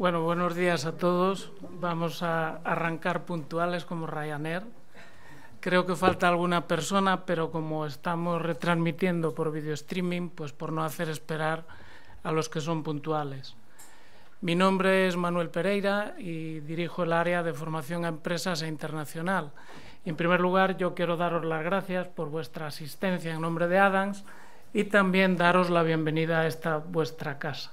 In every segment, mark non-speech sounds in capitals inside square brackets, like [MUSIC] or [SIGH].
Bueno, buenos días a todos. Vamos a arrancar puntuales como Ryanair. Creo que falta alguna persona, pero como estamos retransmitiendo por video streaming, pues por no hacer esperar a los que son puntuales. Mi nombre es Manuel Pereira y dirijo el área de formación a empresas e internacional. En primer lugar, yo quiero daros las gracias por vuestra asistencia en nombre de Adams y también daros la bienvenida a esta vuestra casa.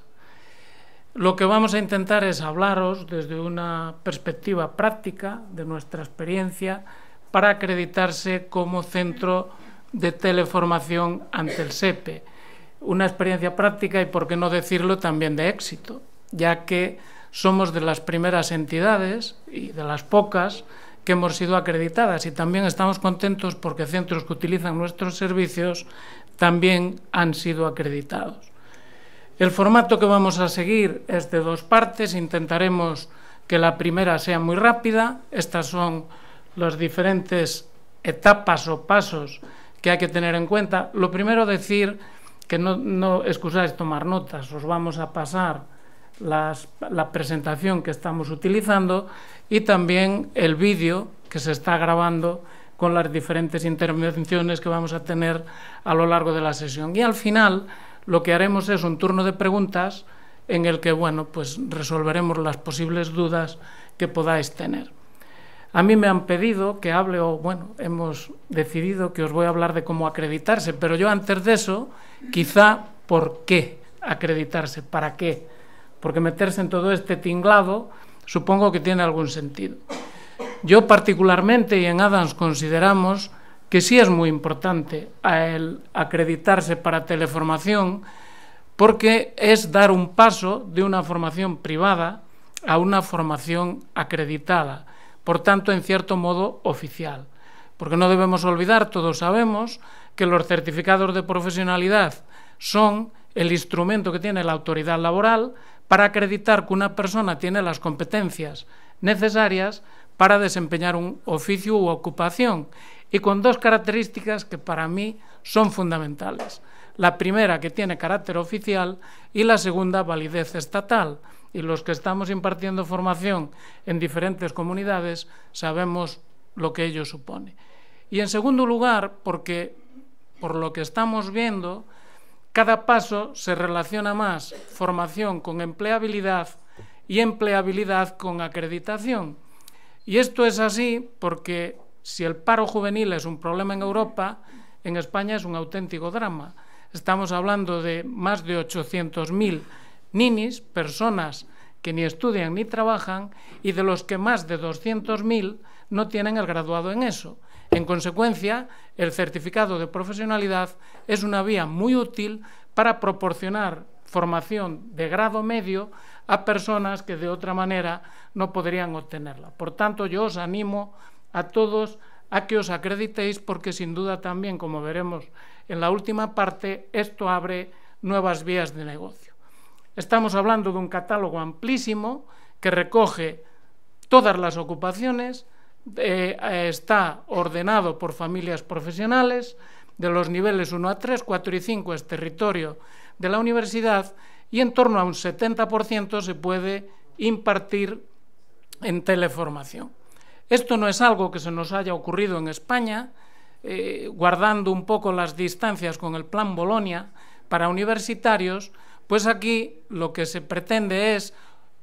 Lo que vamos a intentar es hablaros desde una perspectiva práctica de nuestra experiencia para acreditarse como centro de teleformación ante el SEPE. Una experiencia práctica y, por qué no decirlo, también de éxito, ya que somos de las primeras entidades y de las pocas que hemos sido acreditadas y también estamos contentos porque centros que utilizan nuestros servicios también han sido acreditados. El formato que vamos a seguir es de dos partes. Intentaremos que la primera sea muy rápida. Estas son las diferentes etapas o pasos que hay que tener en cuenta. Lo primero decir que no, excusáis tomar notas. Os vamos a pasar la presentación que estamos utilizando y también el vídeo que se está grabando con las diferentes intervenciones que vamos a tener a lo largo de la sesión. Y al final lo que haremos es un turno de preguntas en el que, bueno, pues resolveremos las posibles dudas que podáis tener. A mí me han pedido que hable, o bueno, hemos decidido que os voy a hablar de cómo acreditarse, pero yo antes de eso, quizá por qué acreditarse, para qué, porque meterse en todo este tinglado supongo que tiene algún sentido. Yo particularmente y en Adams consideramos que sí es muy importante el acreditarse para teleformación porque es dar un paso de una formación privada a una formación acreditada, por tanto, en cierto modo, oficial. Porque no debemos olvidar, todos sabemos, que los certificados de profesionalidad son el instrumento que tiene la autoridad laboral para acreditar que una persona tiene las competencias necesarias para desempeñar un oficio u ocupación y con dos características que para mí son fundamentales. La primera, que tiene carácter oficial, y la segunda, validez estatal. Y los que estamos impartiendo formación en diferentes comunidades sabemos lo que ello supone. Y en segundo lugar, porque por lo que estamos viendo, cada paso se relaciona más formación con empleabilidad y empleabilidad con acreditación. Y esto es así porque si el paro juvenil es un problema en Europa, en España es un auténtico drama. Estamos hablando de más de 800.000 ninis, personas que ni estudian ni trabajan, y de los que más de 200.000 no tienen el graduado en eso. En consecuencia, el certificado de profesionalidad es una vía muy útil para proporcionar formación de grado medio a personas que de otra manera no podrían obtenerla. Por tanto, yo os animo a todos a que os acreditéis porque sin duda también, como veremos en la última parte, esto abre nuevas vías de negocio. Estamos hablando de un catálogo amplísimo que recoge todas las ocupaciones, eh, eh, está ordenado por familias profesionales, de los niveles 1 a 3, 4 y 5 es territorio de la universidad y en torno a un 70% se puede impartir en teleformación. Esto no es algo que se nos haya ocurrido en España, eh, guardando un poco las distancias con el plan Bolonia para universitarios, pues aquí lo que se pretende es,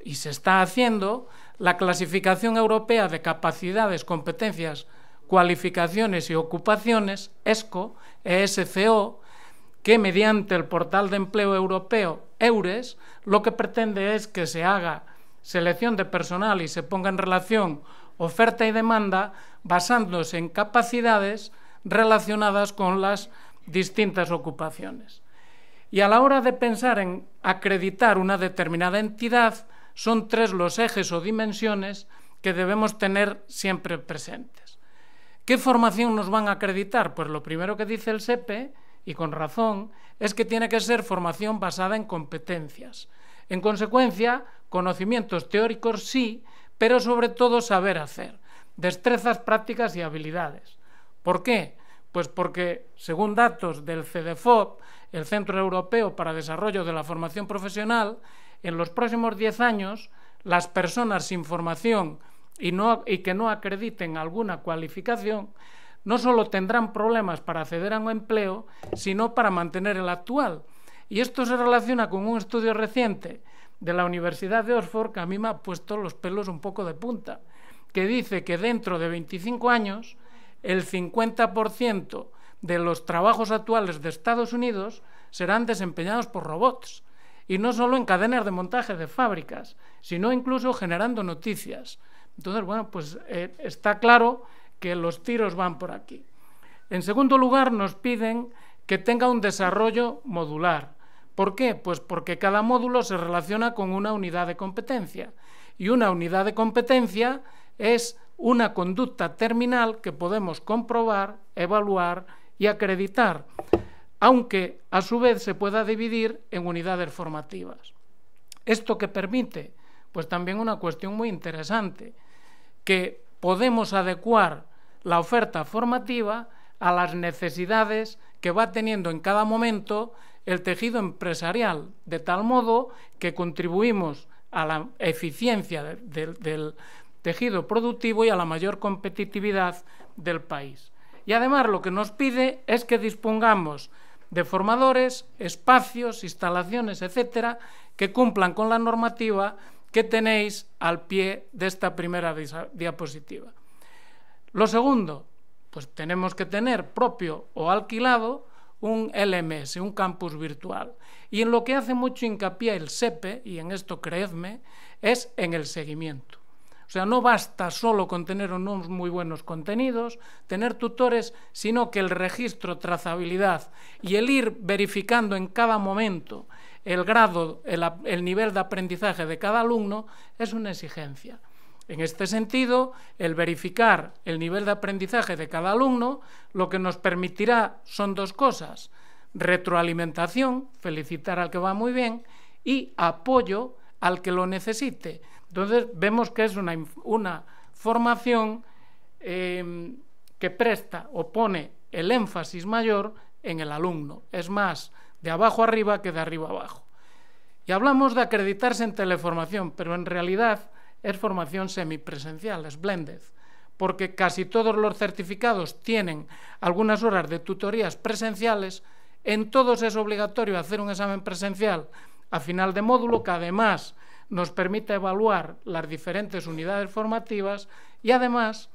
y se está haciendo, la clasificación europea de capacidades, competencias, cualificaciones y ocupaciones, ESCO, ESCO, que mediante el portal de empleo europeo, EURES, lo que pretende es que se haga selección de personal y se ponga en relación oferta y demanda basándose en capacidades relacionadas con las distintas ocupaciones. Y a la hora de pensar en acreditar una determinada entidad, son tres los ejes o dimensiones que debemos tener siempre presentes. ¿Qué formación nos van a acreditar? Pues lo primero que dice el SEPE, y con razón, es que tiene que ser formación basada en competencias. En consecuencia, conocimientos teóricos sí, pero sobre todo saber hacer, destrezas prácticas y habilidades. ¿Por qué? Pues porque, según datos del Cedefop, el Centro Europeo para Desarrollo de la Formación Profesional, en los próximos 10 años, las personas sin formación y, y que no acrediten alguna cualificación no solo tendrán problemas para acceder a un empleo, sino para mantener el actual. Y esto se relaciona con un estudio reciente de la Universidad de Oxford que a mí me ha puesto los pelos un poco de punta, que dice que dentro de 25 años el 50% de los trabajos actuales de Estados Unidos serán desempeñados por robots, y no solo en cadenas de montaje de fábricas, sino incluso generando noticias. Entonces, bueno, pues eh, está claro que los tiros van por aquí. En segundo lugar, nos piden que tenga un desarrollo modular. ¿Por qué? Pues porque cada módulo se relaciona con una unidad de competencia. Y una unidad de competencia es una conducta terminal que podemos comprobar, evaluar y acreditar, aunque a su vez se pueda dividir en unidades formativas. ¿Esto que permite? Pues también una cuestión muy interesante, que podemos adecuar la oferta formativa a las necesidades que va teniendo en cada momento el tejido empresarial, de tal modo que contribuimos a la eficiencia del tejido productivo y a la mayor competitividad del país. Y además lo que nos pide es que dispongamos de formadores, espacios, instalaciones, etcétera, que cumplan con la normativa que tenéis al pie de esta primera diapositiva. Lo segundo, pues tenemos que tener propio o alquilado un LMS, un campus virtual. Y en lo que hace mucho hincapié el SEPE, y en esto creedme, es en el seguimiento. O sea, no basta solo con tener unos muy buenos contenidos, tener tutores, sino que el registro, trazabilidad y el ir verificando en cada momento el grado, el, el nivel de aprendizaje de cada alumno es una exigencia. En este sentido, el verificar el nivel de aprendizaje de cada alumno lo que nos permitirá son dos cosas, retroalimentación, felicitar al que va muy bien, y apoyo al que lo necesite. Entonces vemos que es una, formación em, que presta o pone el énfasis mayor en el alumno. Es más, de abajo arriba que de arriba abajo. Y hablamos de acreditarse en teleformación, pero en realidad es formación semipresencial, es blended, porque casi todos los certificados tienen algunas horas de tutorías presenciales, en todos es obligatorio hacer un examen presencial a final de módulo que además nos permite evaluar las diferentes unidades formativas y además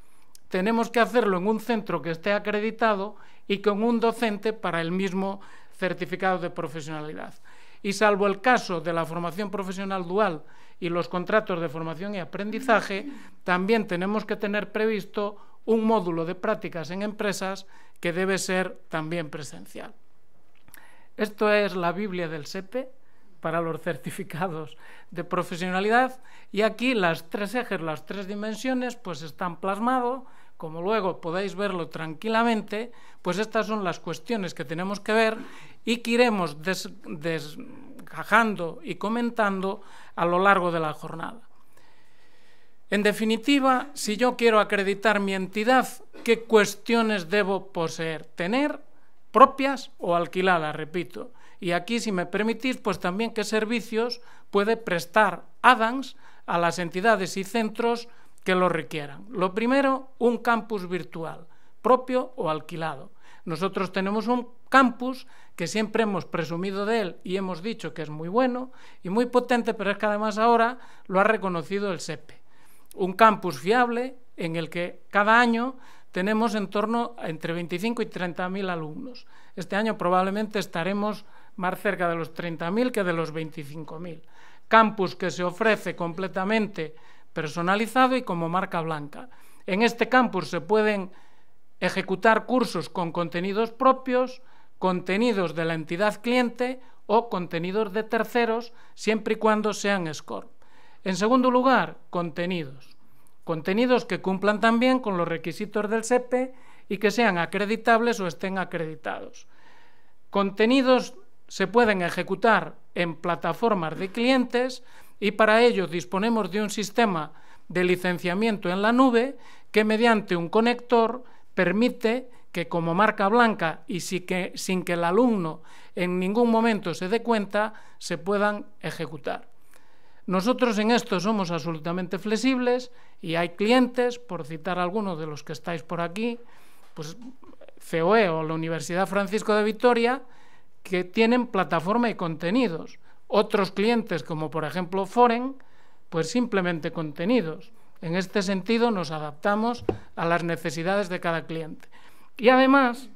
tenemos que hacerlo en un centro que esté acreditado y con un docente para el mismo certificado de profesionalidad. Y salvo el caso de la formación profesional dual, y los contratos de formación y aprendizaje, también tenemos que tener previsto un módulo de prácticas en empresas que debe ser también presencial. Esto es la Biblia del SEPE para los certificados de profesionalidad y aquí las tres ejes, las tres dimensiones, pues están plasmados como luego podéis verlo tranquilamente, pues estas son las cuestiones que tenemos que ver y que iremos des, ...cajando y comentando a lo largo de la jornada. En definitiva, si yo quiero acreditar mi entidad, ¿qué cuestiones debo poseer? ¿Tener propias o alquiladas? Repito. Y aquí, si me permitís, pues también qué servicios puede prestar Adams a las entidades y centros que lo requieran. Lo primero, un campus virtual, propio o alquilado. Nosotros tenemos un campus que siempre hemos presumido de él y hemos dicho que es muy bueno y muy potente, pero es que además ahora lo ha reconocido el SEPE. E. Un campus fiable en el que cada año tenemos en torno entre 25 y 30 mil alumnos. Este año probablemente estaremos más cerca de los mil que de los mil Campus que se ofrece completamente personalizado y como marca blanca. En este campus se pueden ejecutar cursos con contenidos propios, contenidos de la entidad cliente o contenidos de terceros, siempre y cuando sean SCORP. En segundo lugar, contenidos. Contenidos que cumplan también con los requisitos del SEPE y que sean acreditables o estén acreditados. Contenidos se pueden ejecutar en plataformas de clientes y para ello disponemos de un sistema de licenciamiento en la nube que mediante un conector permite que como marca blanca y sin que, sin que el alumno en ningún momento se dé cuenta, se puedan ejecutar. Nosotros en esto somos absolutamente flexibles y hay clientes, por citar algunos de los que estáis por aquí, pues COE o la Universidad Francisco de Vitoria, que tienen plataforma y contenidos. Otros clientes, como por ejemplo Foren, pues simplemente contenidos. En este sentido, nos adaptamos a las necesidades de cada cliente. Y además,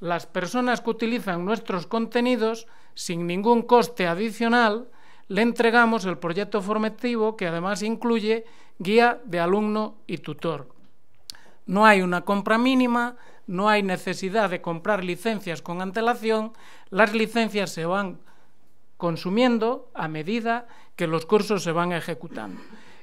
las personas que utilizan nuestros contenidos, sin ningún coste adicional, le entregamos el proyecto formativo que además incluye guía de alumno y tutor. No hay una compra mínima, no hay necesidad de comprar licencias con antelación, las licencias se van consumiendo a medida que los cursos se van ejecutando.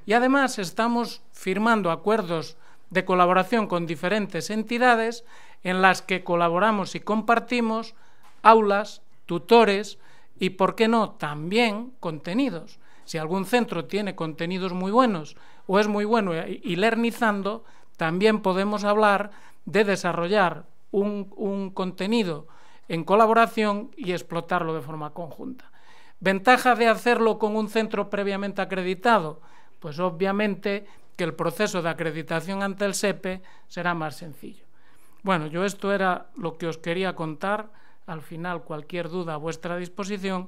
Y además estamos firmando acuerdos de colaboración con diferentes entidades en las que colaboramos y compartimos aulas, tutores y, por qué no, también contenidos. Si algún centro tiene contenidos muy buenos o es muy bueno y lernizando, también podemos hablar de desarrollar un, un contenido en colaboración y explotarlo de forma conjunta. Ventaja de hacerlo con un centro previamente acreditado pues obviamente que el proceso de acreditación ante el SEPE e será más sencillo. Bueno, yo esto era lo que os quería contar. Al final, cualquier duda a vuestra disposición.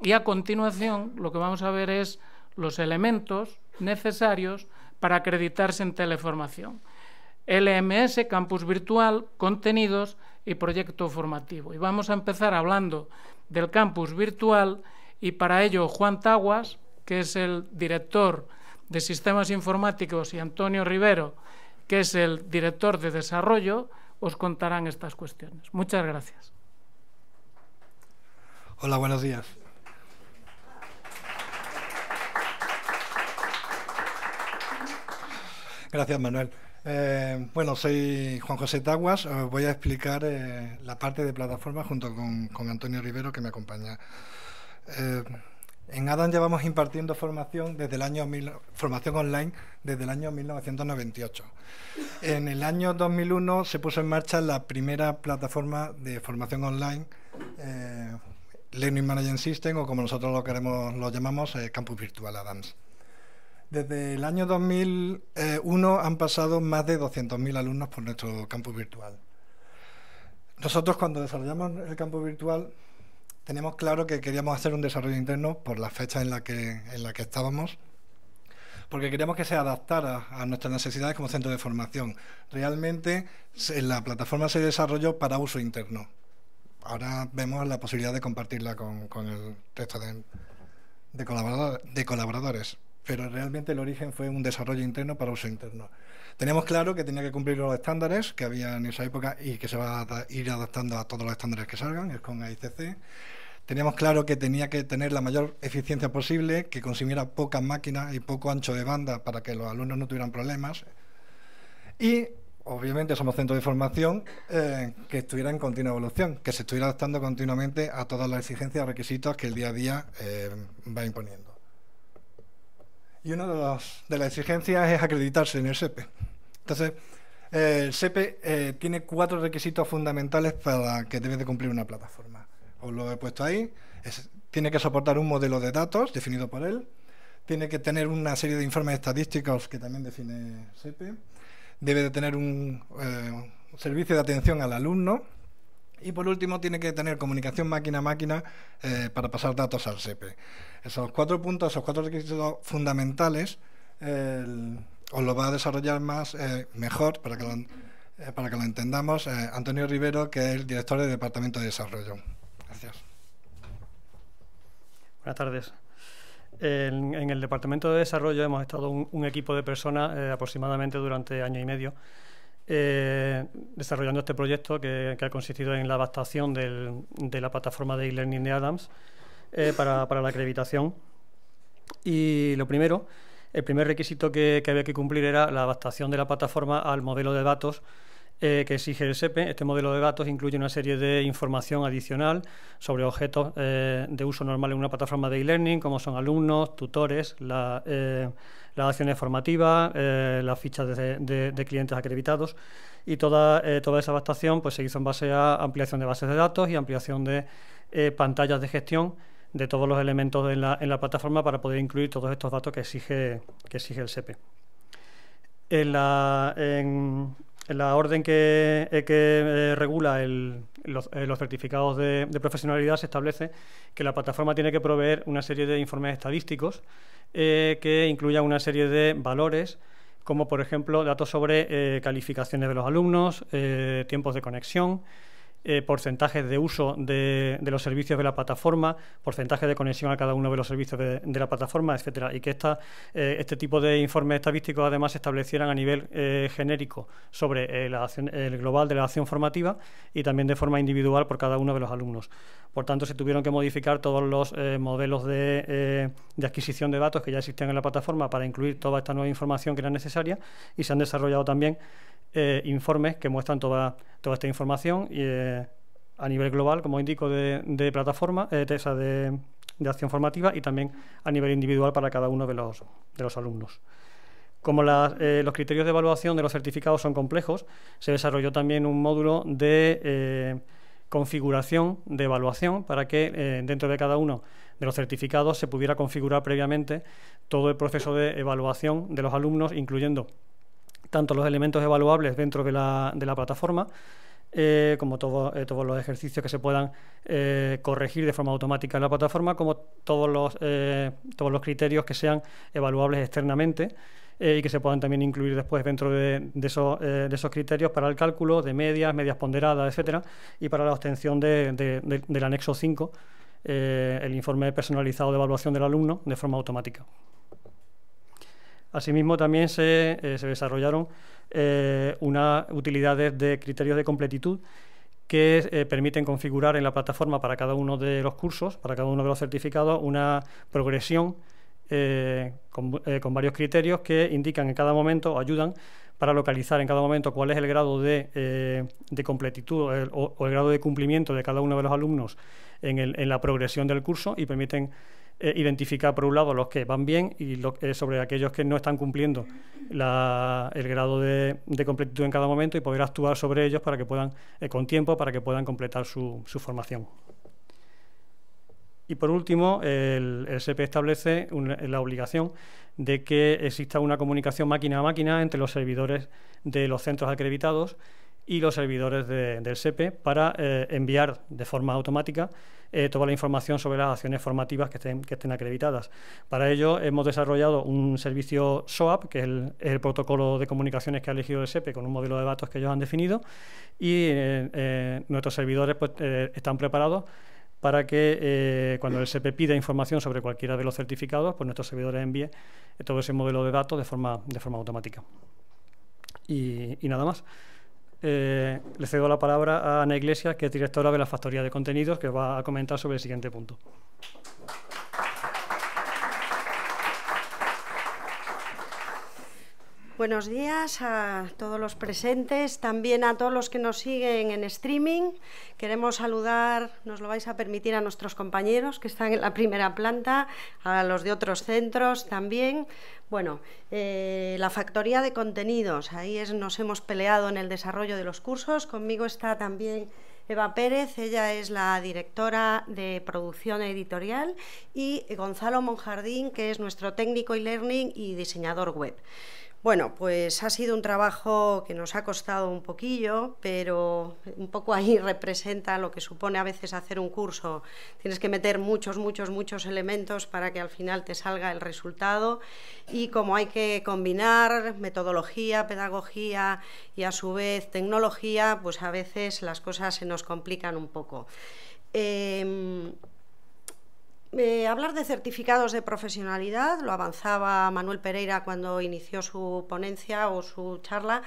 Y a continuación, lo que vamos a ver es los elementos necesarios para acreditarse en teleformación. LMS, campus virtual, contenidos y proyecto formativo. Y vamos a empezar hablando del campus virtual y para ello Juan Taguas, que es el director de Sistemas Informáticos y Antonio Rivero, que es el director de desarrollo, os contarán estas cuestiones. Muchas gracias. Hola, buenos días. Gracias, Manuel. Eh, bueno, soy Juan José Taguas. Os voy a explicar eh, la parte de plataforma junto con, Antonio Rivero, que me acompaña. Eh, en ADAMS llevamos impartiendo formación desde el año formación online desde el año 1998. En el año 2001 se puso en marcha la primera plataforma de formación online, eh, Learning Management System, o como nosotros lo queremos lo llamamos, eh, Campus Virtual Adams. Desde el año 2001 han pasado más de 200.000 alumnos por nuestro campus virtual. Nosotros cuando desarrollamos el campus virtual tenemos claro que queríamos hacer un desarrollo interno por la fecha en la que, en la que estábamos, porque queríamos que se adaptara a nuestras necesidades como centro de formación. Realmente la plataforma se desarrolló para uso interno. Ahora vemos la posibilidad de compartirla con, el resto de, de colaboradores, pero realmente el origen fue un desarrollo interno para uso interno. Teníamos claro que tenía que cumplir los estándares que había en esa época y que se va a ir adaptando a todos los estándares que salgan, es con AICC. Teníamos claro que tenía que tener la mayor eficiencia posible, que consumiera pocas máquinas y poco ancho de banda para que los alumnos no tuvieran problemas. Y obviamente somos centro de formación eh, que estuviera en continua evolución, que se estuviera adaptando continuamente a todas las exigencias y requisitos que el día a día eh, va imponiendo. Y una de, de las exigencias es acreditarse en el SEPE. Entonces, eh, el SEPE eh, tiene cuatro requisitos fundamentales para que debe de cumplir una plataforma. Os lo he puesto ahí. tiene que soportar un modelo de datos definido por él. Tiene que tener una serie de informes estadísticos que también define SEPE. Debe de tener un eh, servicio de atención al alumno. Y por último, tiene que tener comunicación máquina a máquina para pasar datos al SEPE. Esos cuatro puntos, esos cuatro requisitos fundamentales, os lo va a desarrollar más, eh, mejor, para que lo, eh, para que lo entendamos, eh, Antonio Rivero, que es el director del Departamento de Desarrollo. Gracias. Buenas tardes. En, el Departamento de Desarrollo hemos estado un, equipo de personas aproximadamente durante año y medio desarrollando este proyecto que, ha consistido en la adaptación del, de la plataforma de e-learning de Adams para, para, la acreditación. Y lo primero el primer requisito que, había que cumplir era la adaptación de la plataforma al modelo de datos eh, que exige el SEPE. E. Este modelo de datos incluye una serie de información adicional sobre objetos eh, de uso normal en una plataforma de e-learning, como son alumnos, tutores, eh, las acciones formativas, las fichas de, clientes acreditados. Y toda, toda esa adaptación pues, se hizo en base a ampliación de bases de datos y ampliación de pantallas de gestión de todos los elementos en la, en la, plataforma para poder incluir todos estos datos que exige, que exige el SEPE. En la, orden que, eh, eh, regula eh, los, certificados de, profesionalidad se establece que la plataforma tiene que proveer una serie de informes estadísticos que incluyan una serie de valores como por ejemplo datos sobre calificaciones de los alumnos, tiempos de conexión, eh, porcentajes de uso de, los servicios de la plataforma, porcentajes de conexión a cada uno de los servicios de, la plataforma, etcétera, y que eh, este tipo de informes estadísticos además se establecieran a nivel eh, genérico sobre el global de la acción formativa y también de forma individual por cada uno de los alumnos. Por tanto, se tuvieron que modificar todos los modelos de, de, adquisición de datos que ya existían en la plataforma para incluir toda esta nueva información que era necesaria y se han desarrollado también informes que muestran toda toda esta información eh, a nivel global, como indico, de, plataforma, eh, de, acción formativa y también a nivel individual para cada uno de los, de los alumnos. Como eh, los criterios de evaluación de los certificados son complejos, se desarrolló también un módulo de configuración de evaluación para que dentro de cada uno de los certificados se pudiera configurar previamente todo el proceso de evaluación de los alumnos, incluyendo tanto los elementos evaluables dentro de la, plataforma, eh, como eh, todos los ejercicios que se puedan eh, corregir de forma automática en la plataforma, como todos los, criterios que sean evaluables externamente y que se puedan también incluir después dentro de, esos, criterios para el cálculo de medias, medias ponderadas, etcétera, y para la obtención del anexo 5, el informe personalizado de evaluación del alumno de forma automática. Asimismo, también se, eh, desarrollaron eh, unas utilidades de criterios de completitud que eh, permiten configurar en la plataforma para cada uno de los cursos, para cada uno de los certificados, una progresión con, varios criterios que indican en cada momento, o ayudan para localizar en cada momento cuál es el grado de, completitud o, el grado de cumplimiento de cada uno de los alumnos en la progresión del curso y permiten eh, identificar, por un lado, los que van bien y eh, sobre aquellos que no están cumpliendo el grado de, completitud en cada momento y poder actuar sobre ellos para que puedan, eh, con tiempo, para que puedan completar su, formación. Y por último, el, SEP establece la obligación de que exista una comunicación máquina a máquina entre los servidores de los centros acreditados y los servidores del SEPE e para eh, enviar de forma automática eh, toda la información sobre las acciones formativas que estén, acreditadas. Para ello hemos desarrollado un servicio SOAP, que es el, protocolo de comunicaciones que ha elegido el SEPE e con un modelo de datos que ellos han definido y eh, nuestros servidores pues, están preparados para que cuando el SEPE e pida información sobre cualquiera de los certificados, pues nuestros servidores envíen todo ese modelo de datos de forma, de forma automática. y nada más. Eh, le cedo la palabra a Ana Iglesias, que es directora de la Factoría de Contenidos, que va a comentar sobre el siguiente punto. Buenos días a todos los presentes, también a todos los que nos siguen en streaming. Queremos saludar, nos lo vais a permitir, a nuestros compañeros que están en la primera planta, a los de otros centros también. Bueno, eh, la factoría de contenidos, ahí es, nos hemos peleado en el desarrollo de los cursos. Conmigo está también Eva Pérez, ella es la directora de producción editorial, y Gonzalo Monjardín, que es nuestro técnico e-learning y diseñador web. Bueno, pues ha sido un trabajo que nos ha costado un poquillo, pero un poco ahí [LAUGHS] representa lo que supone a veces hacer un curso. Tienes que meter muchos, muchos, muchos elementos para que al final te salga el resultado y como hay que combinar metodología, pedagogía y a su vez tecnología, pues a veces las cosas se nos complican un poco. Em, eh, hablar de certificados de profesionalidad, lo avanzaba Manuel Pereira cuando inició su ponencia o su charla,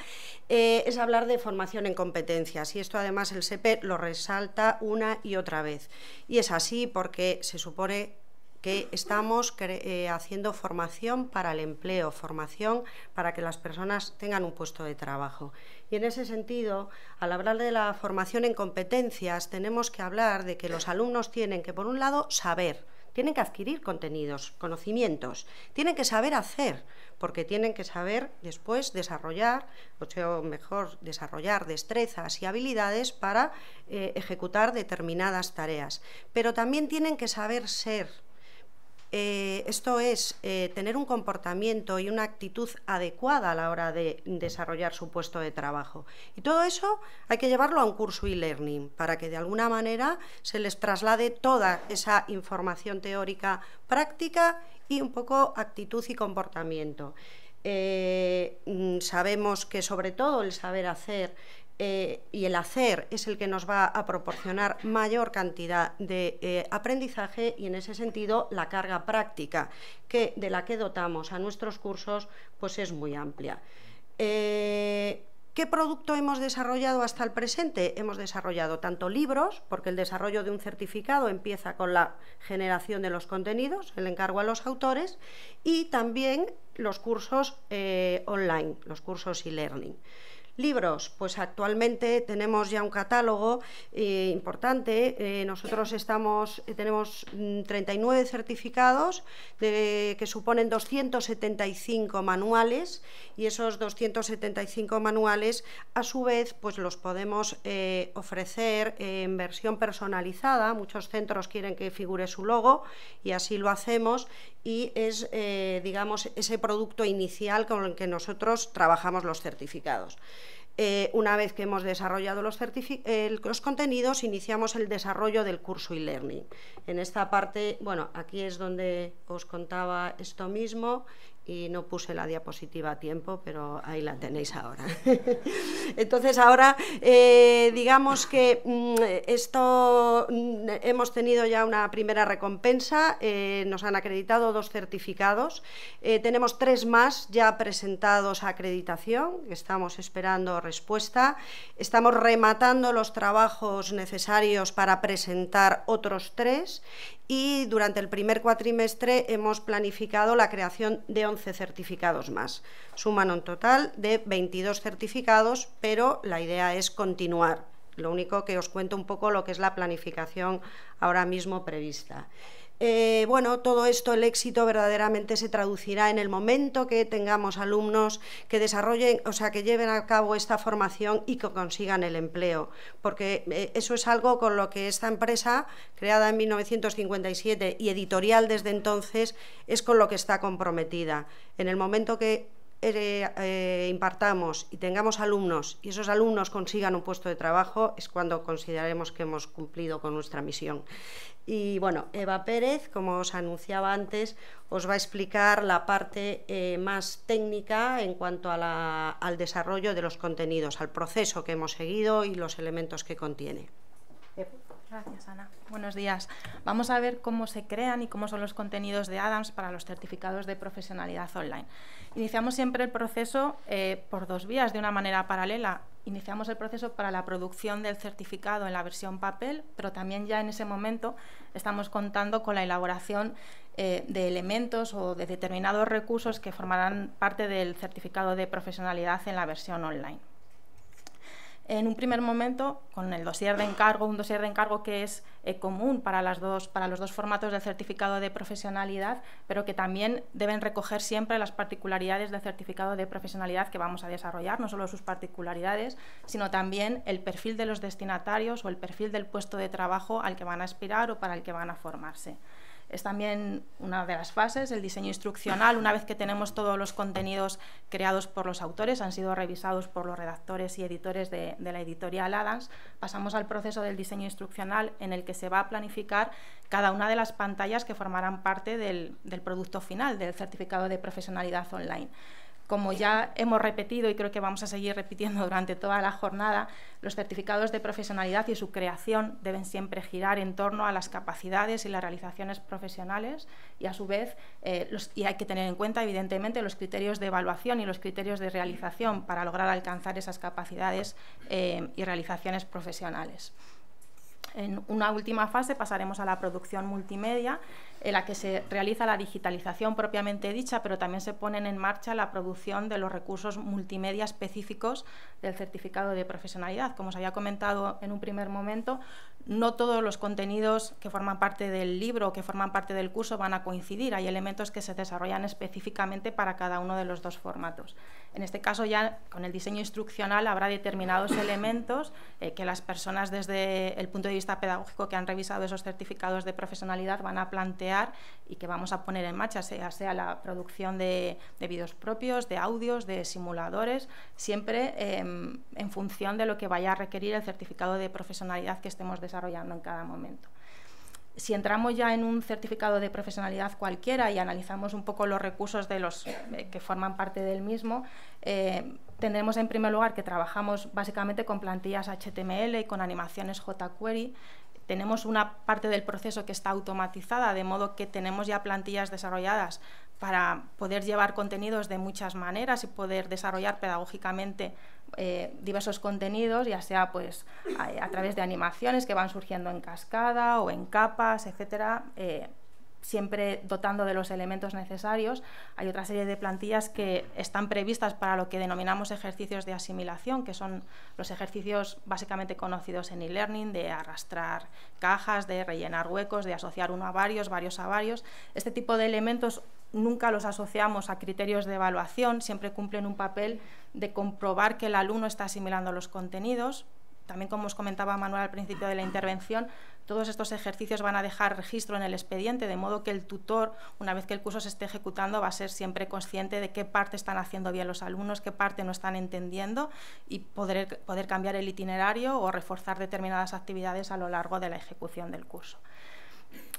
eh, es hablar de formación en competencias y esto además el SEPE lo resalta una y otra vez. Y es así porque se supone que estamos eh, haciendo formación para el empleo, formación para que las personas tengan un puesto de trabajo. Y en ese sentido, al hablar de la formación en competencias, tenemos que hablar de que los alumnos tienen que, por un lado, saber, tienen que adquirir contenidos, conocimientos, tienen que saber hacer, porque tienen que saber después desarrollar, o sea, mejor, desarrollar destrezas y habilidades para eh, ejecutar determinadas tareas. Pero también tienen que saber ser, eh, esto es eh, tener un comportamiento y una actitud adecuada a la hora de desarrollar su puesto de trabajo. Y todo eso hay que llevarlo a un curso e-learning para que de alguna manera se les traslade toda esa información teórica práctica y un poco actitud y comportamiento. Eh, mm, sabemos que sobre todo el saber hacer eh, y el hacer es el que nos va a proporcionar mayor cantidad de eh, aprendizaje y en ese sentido la carga práctica de la que dotamos a nuestros cursos pues es muy amplia. Eh, ¿Qué producto hemos desarrollado hasta el presente? Hemos desarrollado tanto libros, porque el desarrollo de un certificado empieza con la generación de los contenidos, el encargo a los autores, y también los cursos online, los cursos e-learning. Libros, pues actualmente tenemos ya un catálogo eh, importante. Eh, nosotros eh, tenemos 39 mm, certificados que suponen 275 manuales y esos 275 manuales a su vez pues los podemos ofrecer en versión personalizada. Muchos centros quieren que figure su logo y así lo hacemos y es digamos ese producto inicial con el que nosotros trabajamos los certificados. Eh, una vez que hemos desarrollado los, los, contenidos, iniciamos el desarrollo del curso e-learning. En esta parte, bueno, aquí es donde os contaba esto mismo y no puse la diapositiva a tiempo, pero ahí la tenéis ahora. [LAUGHS] Entonces ahora eh, digamos que mm, esto mm, hemos tenido ya una primera recompensa, eh, nos han acreditado dos certificados, eh, tenemos tres más ya presentados a acreditación, estamos esperando respuesta, estamos rematando los trabajos necesarios para presentar otros tres y durante el primer cuatrimestre hemos planificado la creación de 11 certificados más. Suman un total de 22 certificados, pero la idea es continuar. Lo único que os cuento un poco lo que es la planificación ahora mismo prevista. Eh, bueno, todo esto, el éxito verdaderamente se traducirá en el momento que tengamos alumnos que desarrollen, o sea, que lleven a cabo esta formación y que consigan el empleo, porque eh, eso es algo con lo que esta empresa, creada en 1957 y editorial desde entonces, es con lo que está comprometida. En el momento que eh, impartamos y tengamos alumnos y esos alumnos consigan un puesto de trabajo es cuando consideraremos que hemos cumplido con nuestra misión. Y bueno, Eva Pérez, como os anunciaba antes, os va a explicar la parte eh, más técnica en cuanto al desarrollo de los contenidos, al proceso que hemos seguido y los elementos que contiene. Gracias, Ana. Buenos días. Vamos a ver cómo se crean y cómo son los contenidos de ADAMS para los certificados de profesionalidad online. Iniciamos siempre el proceso eh, por dos vías, de una manera paralela iniciamos el proceso para la producción del certificado en la versión papel, pero también ya en ese momento estamos contando con la elaboración eh, de elementos o de determinados recursos que formarán parte del certificado de profesionalidad en la versión online en un primer momento con el dossier de encargo, un dossier de encargo que es eh, común para, para los dos formatos del certificado de profesionalidad, pero que también deben recoger siempre las particularidades del certificado de profesionalidad que vamos a desarrollar, no solo sus particularidades, sino también el perfil de los destinatarios o el perfil del puesto de trabajo al que van a aspirar o para el que van a formarse. Es también una de las fases, el diseño instruccional, una vez que tenemos todos los contenidos creados por los autores, han sido revisados por los redactores y editores de, la editorial Adams, pasamos al proceso del diseño instruccional en el que se va a planificar cada una de las pantallas que formarán parte del producto final, del certificado de profesionalidad online. Como ya hemos repetido y creo que vamos a seguir repitiendo durante toda la jornada, los certificados de profesionalidad y su creación deben siempre girar en torno a las capacidades y las realizaciones profesionales y a su vez eh, y hay que tener en cuenta evidentemente los criterios de evaluación y los criterios de realización para lograr alcanzar esas capacidades eh, y realizaciones profesionales. En una última fase pasaremos a la producción multimedia, en la que se realiza la digitalización propiamente dicha, pero también se ponen en marcha la producción de los recursos multimedia específicos del certificado de profesionalidad. Como os había comentado en un primer momento, no todos los contenidos que forman parte del libro o que forman parte del curso van a coincidir. Hay elementos que se desarrollan específicamente para cada uno de los dos formatos. En este caso ya con el diseño instruccional habrá determinados [COUGHS] elementos eh, que las personas desde el punto de vista pedagógico que han revisado esos certificados de profesionalidad van a plantear y que vamos a poner en marcha, sea, sea la producción de, vídeos propios, de audios, de simuladores, siempre em, en función de lo que vaya a requerir el certificado de profesionalidad que estemos desarrollando desarrollando en cada momento. Si entramos ya en un certificado de profesionalidad cualquiera y analizamos un poco los recursos de los eh, que forman parte del mismo, eh, tendremos en primer lugar que trabajamos básicamente con plantillas HTML y con animaciones jQuery, tenemos una parte del proceso que está automatizada, de modo que tenemos ya plantillas desarrolladas para poder llevar contenidos de muchas maneras y poder desarrollar pedagógicamente eh, diversos contenidos, ya sea pues a, través de animaciones que van surgiendo en cascada o en capas, etcétera, eh, siempre dotando de los elementos necesarios. Hay otra serie de plantillas que están previstas para lo que denominamos ejercicios de asimilación, que son los ejercicios básicamente conocidos en e-learning, de arrastrar cajas, de rellenar huecos, de asociar uno a varios, varios a varios. Este tipo de elementos nunca los asociamos a criterios de evaluación, siempre cumplen un papel de comprobar que el alumno está asimilando los contenidos. También, como os comentaba Manuel al principio de la intervención, todos estos ejercicios van a dejar registro en el expediente, de modo que el tutor, una vez que el curso se esté ejecutando, va a ser siempre consciente de qué parte están haciendo bien los alumnos, qué parte no están entendiendo y poder, cambiar el itinerario o reforzar determinadas actividades a lo largo de la ejecución del curso.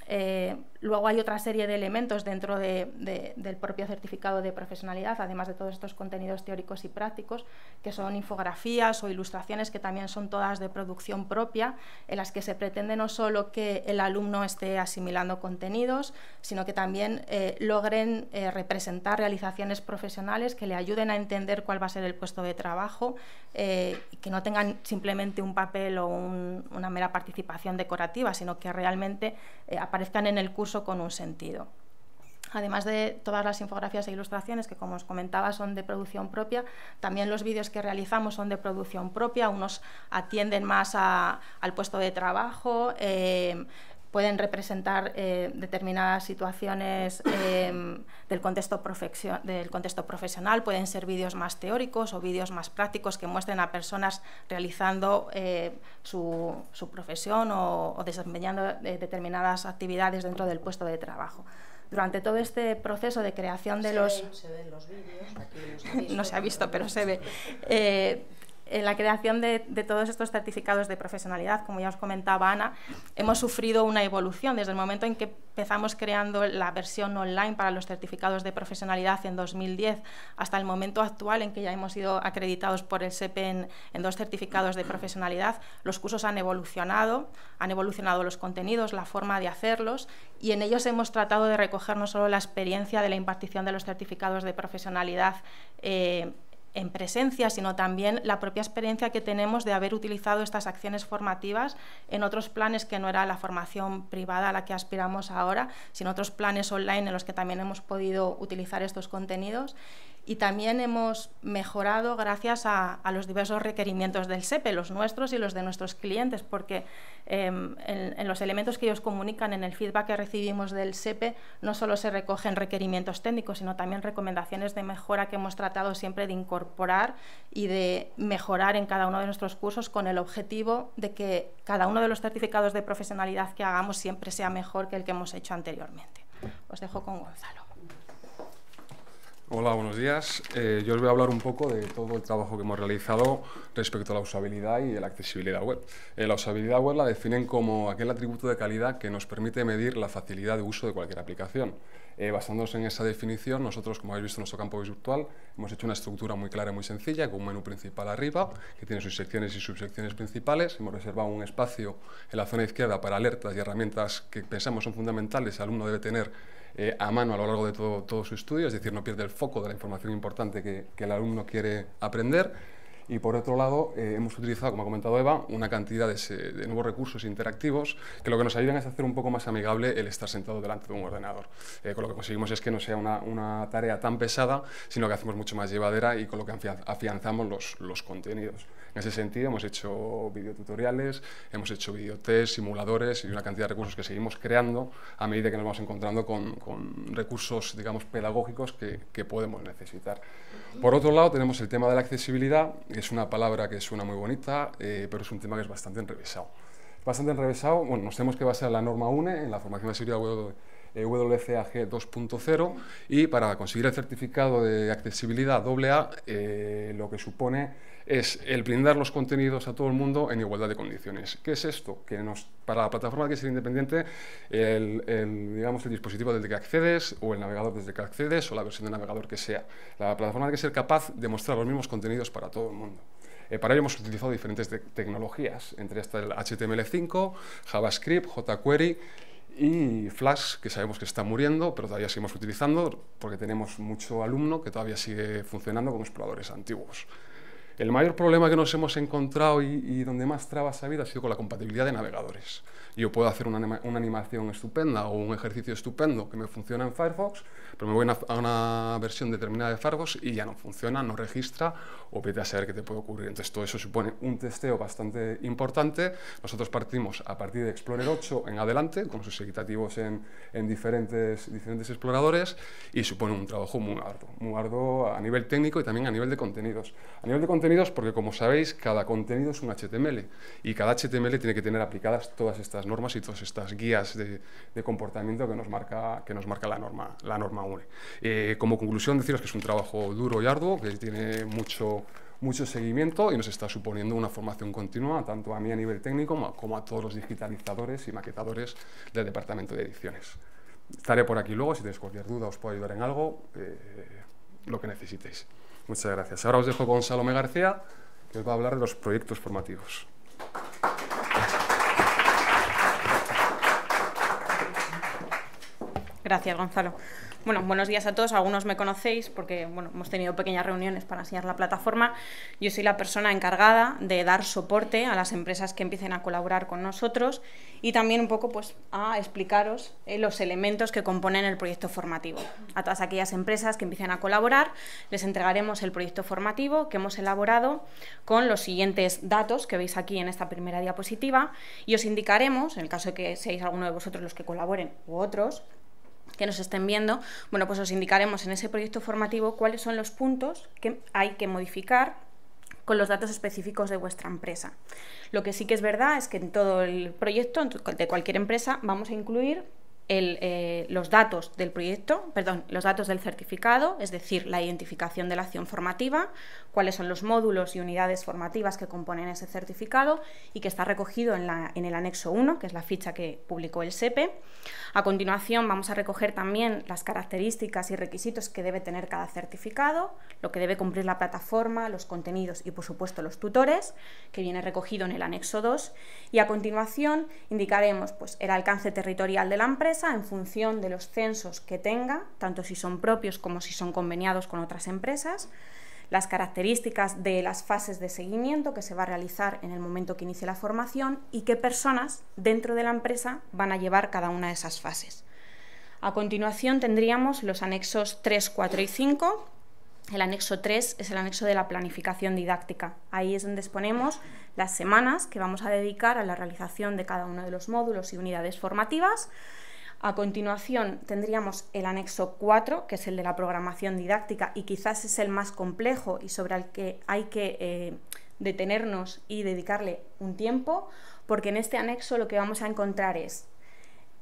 Eh, luego hay otra serie de elementos dentro del propio certificado de profesionalidad, además de todos estos contenidos teóricos y prácticos, que son infografías o ilustraciones que también son todas de producción propia, en las que se pretende no solo que el alumno esté asimilando contenidos, sino que también eh, logren eh, representar realizaciones profesionales que le ayuden a entender cuál va a ser el puesto de trabajo, que no tengan simplemente un papel o una mera participación decorativa, sino que realmente eh, aparezcan en el curso con un sentido. Además de todas las infografías e ilustraciones que, como os comentaba, son de producción propia, también los vídeos que realizamos son de producción propia, unos atienden más al puesto de trabajo, eh, pueden representar eh, determinadas situaciones eh, del, contexto del contexto profesional, pueden ser vídeos más teóricos o vídeos más prácticos que muestren a personas realizando eh, su, profesión o, desempeñando determinadas actividades dentro del puesto de trabajo durante todo este proceso de creación de los... [LAUGHS] no se ha visto, pero se ve en la creación de, todos estos certificados de profesionalidad, como ya os comentaba Ana, hemos sufrido una evolución desde el momento en que empezamos creando la versión online para los certificados de profesionalidad en 2010 hasta el momento actual en que ya hemos sido acreditados por el SEPE en, dos certificados de profesionalidad. Los cursos han evolucionado, han evolucionado los contenidos, la forma de hacerlos y en ellos hemos tratado de recoger no solo la experiencia de la impartición de los certificados de profesionalidad, eh, en presencia, sino también la propia experiencia que tenemos de haber utilizado estas acciones formativas en otros planes que no era la formación privada a la que aspiramos ahora, sino otros planes online en los que también hemos podido utilizar estos contenidos y también hemos mejorado gracias a, los diversos requerimientos del SEPE, los nuestros y los de nuestros clientes, porque em, en, en, los elementos que ellos comunican, en el feedback que recibimos del SEPE, no solo se recogen requerimientos técnicos, sino también recomendaciones de mejora que hemos tratado siempre de incorporar y de mejorar en cada uno de nuestros cursos con el objetivo de que cada uno de los certificados de profesionalidad que hagamos siempre sea mejor que el que hemos hecho anteriormente. Os dejo con Gonzalo. Hola, buenos días. Eh, yo os voy a hablar un poco de todo el trabajo que hemos realizado respecto a la usabilidad y la accesibilidad web. Eh, la usabilidad web la definen como aquel atributo de calidad que nos permite medir la facilidad de uso de cualquier aplicación. Eh, basándonos en esa definición, nosotros, como habéis visto en nuestro campo virtual, hemos hecho una estructura muy clara y muy sencilla, con un menú principal arriba, que tiene sus secciones y subsecciones principales. Hemos reservado un espacio en la zona izquierda para alertas y herramientas que pensamos son fundamentales, el alumno debe tener eh, a mano a lo largo de todo, todo, su estudio, es decir, no pierde el foco de la información importante que, el alumno quiere aprender. Y por otro lado, eh, hemos utilizado, como ha comentado Eva, una cantidad de, nuevos recursos interactivos que lo que nos ayudan es a hacer un poco más amigable el estar sentado delante de un ordenador. Eh, con lo que conseguimos es que no sea una, tarea tan pesada, sino que hacemos mucho más llevadera y con lo que afianzamos los contenidos. En ese sentido hemos hecho videotutoriales, hemos hecho videotest, simuladores y una cantidad de recursos que seguimos creando a medida que nos vamos encontrando con, recursos, digamos, pedagógicos que, podemos necesitar. Por otro lado, tenemos el tema de la accesibilidad, es una palabra que suena muy bonita, eh, pero es un tema que es bastante enrevesado. Bastante enrevesado, bueno, nos tenemos que basar en la norma UNE, en la formación de seguridad web WCAG 2.0 y para conseguir el certificado de accesibilidad AA eh, lo que supone es el brindar los contenidos a todo el mundo en igualdad de condiciones. ¿Qué es esto? Que para la plataforma que ser independiente, el, digamos, el dispositivo desde que accedes o el navegador desde que accedes o la versión de navegador que sea. La plataforma que ser capaz de mostrar los mismos contenidos para todo el mundo. Eh, para ello hemos utilizado diferentes tecnologías, entre estas el HTML5, JavaScript, jQuery, y Flash, que sabemos que está muriendo, pero todavía seguimos utilizando porque tenemos mucho alumno que todavía sigue funcionando como exploradores antiguos. El mayor problema que nos hemos encontrado y, donde más trabas ha habido ha sido con la compatibilidad de navegadores. Yo puedo hacer una, animación estupenda o un ejercicio estupendo que me funciona en Firefox, pero me voy a una versión determinada de Firefox y ya no funciona, no registra o vete a saber qué te puede ocurrir. Entonces todo eso supone un testeo bastante importante. Nosotros partimos a partir de Explorer 8 en adelante, con sus equitativos en, diferentes, exploradores y supone un trabajo muy arduo, muy arduo a nivel técnico y también a nivel de contenidos. A nivel de contenidos porque, como sabéis, cada contenido es un HTML y cada HTML tiene que tener aplicadas todas estas normas y todas estas guías de, comportamiento que nos marca, que nos marca la, norma, la norma UNE. Eh, como conclusión, deciros que es un trabajo duro y arduo, que tiene mucho mucho seguimiento y nos está suponiendo una formación continua, tanto a mí a nivel técnico como a todos los digitalizadores y maquetadores del departamento de ediciones. Estaré por aquí luego, si tenéis cualquier duda os puedo ayudar en algo, eh, lo que necesitéis. Muchas gracias. Ahora os dejo con Salome García, que os va a hablar de los proyectos formativos. Gracias, Gonzalo buenos días a todos. Algunos me conocéis porque hemos tenido pequeñas reuniones para enseñar la plataforma. Yo soy la persona encargada de dar soporte a las empresas que empiecen a colaborar con nosotros y también un poco pues, a explicaros eh, los elementos que componen el proyecto formativo. A todas aquellas empresas que empiecen a colaborar les entregaremos el proyecto formativo que hemos elaborado con los siguientes datos que veis aquí en esta primera diapositiva y os indicaremos, en el caso de que seáis alguno de vosotros los que colaboren u otros, que nos estén viendo, bueno, pues os indicaremos en ese proyecto formativo cuáles son los puntos que hay que modificar con los datos específicos de vuestra empresa. Lo que sí que es verdad es que en todo el proyecto de cualquier empresa vamos a incluir eh, los datos del proyecto, perdón, los datos del certificado, es decir, la identificación de la acción formativa, cuáles son los módulos y unidades formativas que componen ese certificado y que está recogido en, el anexo 1, que es la ficha que publicó el SEPE. A continuación vamos a recoger también las características y requisitos que debe tener cada certificado, lo que debe cumplir la plataforma, los contenidos y por supuesto los tutores, que viene recogido en el anexo 2. Y a continuación indicaremos pues, el alcance territorial de la empresa en función de los censos que tenga, tanto si son propios como si son conveniados con otras empresas las características de las fases de seguimiento que se va a realizar en el momento que inicie la formación y qué personas dentro de la empresa van a llevar cada una de esas fases. A continuación tendríamos los anexos 3, 4 y 5. El anexo 3 es el anexo de la planificación didáctica. Ahí es donde exponemos las semanas que vamos a dedicar a la realización de cada uno de los módulos y unidades formativas a continuación tendríamos el anexo 4, que es el de la programación didáctica y quizás es el más complejo y sobre el que hay que eh, detenernos y dedicarle un tiempo, porque en este anexo lo que vamos a encontrar es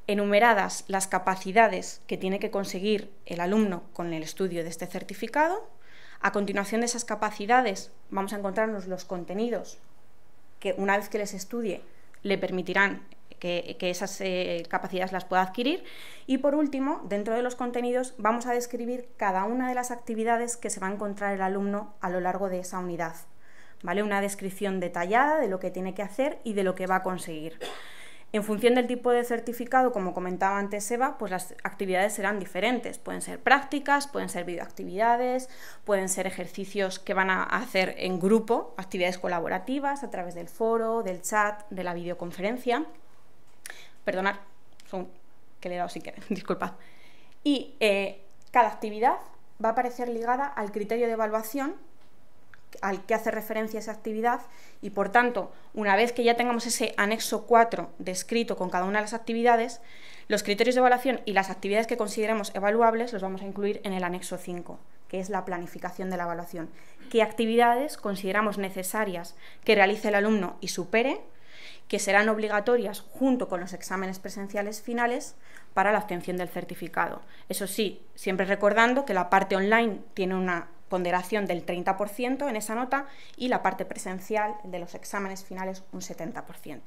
enumeradas las capacidades que tiene que conseguir el alumno con el estudio de este certificado. A continuación de esas capacidades vamos a encontrarnos los contenidos que una vez que les estudie le permitirán que, esas eh, capacidades las pueda adquirir. Y por último, dentro de los contenidos vamos a describir cada una de las actividades que se va a encontrar el alumno a lo largo de esa unidad. ¿Vale? Una descripción detallada de lo que tiene que hacer y de lo que va a conseguir. En función del tipo de certificado, como comentaba antes Eva pues las actividades serán diferentes. Pueden ser prácticas, pueden ser videoactividades, pueden ser ejercicios que van a hacer en grupo, actividades colaborativas a través del foro, del chat, de la videoconferencia. Perdonar, son que le he dado sin querer, [LAUGHS] disculpad. Y eh, cada actividad va a aparecer ligada al criterio de evaluación al que hace referencia esa actividad y por tanto, una vez que ya tengamos ese anexo 4 descrito con cada una de las actividades, los criterios de evaluación y las actividades que consideramos evaluables los vamos a incluir en el anexo 5, que es la planificación de la evaluación. ¿Qué actividades consideramos necesarias que realice el alumno y supere que serán obligatorias junto con los exámenes presenciales finales para la obtención del certificado. Eso sí, siempre recordando que la parte online tiene una ponderación del 30% en esa nota y la parte presencial de los exámenes finales un 70%.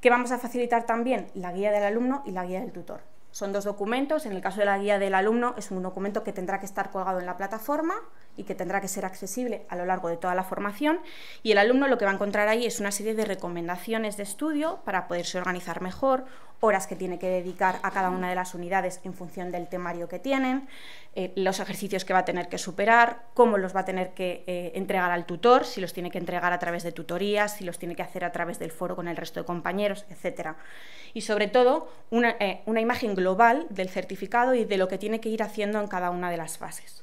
¿Qué vamos a facilitar también? La guía del alumno y la guía del tutor. Son dos documentos, en el caso de la guía del alumno es un documento que tendrá que estar colgado en la plataforma y que tendrá que ser accesible a lo largo de toda la formación y el alumno lo que va a encontrar ahí es una serie de recomendaciones de estudio para poderse organizar mejor, horas que tiene que dedicar a cada una de las unidades en función del temario que tienen, eh, los ejercicios que va a tener que superar, cómo los va a tener que eh, entregar al tutor, si los tiene que entregar a través de tutorías, si los tiene que hacer a través del foro con el resto de compañeros, etc. Y sobre todo, una, eh, una imagen global del certificado y de lo que tiene que ir haciendo en cada una de las fases.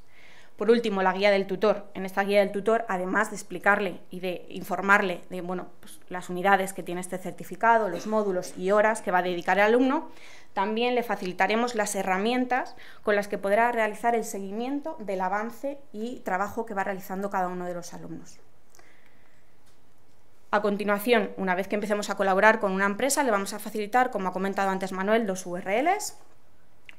Por último, la guía del tutor. En esta guía del tutor, además de explicarle y de informarle de bueno, pues, las unidades que tiene este certificado, los módulos y horas que va a dedicar el alumno, también le facilitaremos las herramientas con las que podrá realizar el seguimiento del avance y trabajo que va realizando cada uno de los alumnos. A continuación, una vez que empecemos a colaborar con una empresa, le vamos a facilitar, como ha comentado antes Manuel, dos URLs,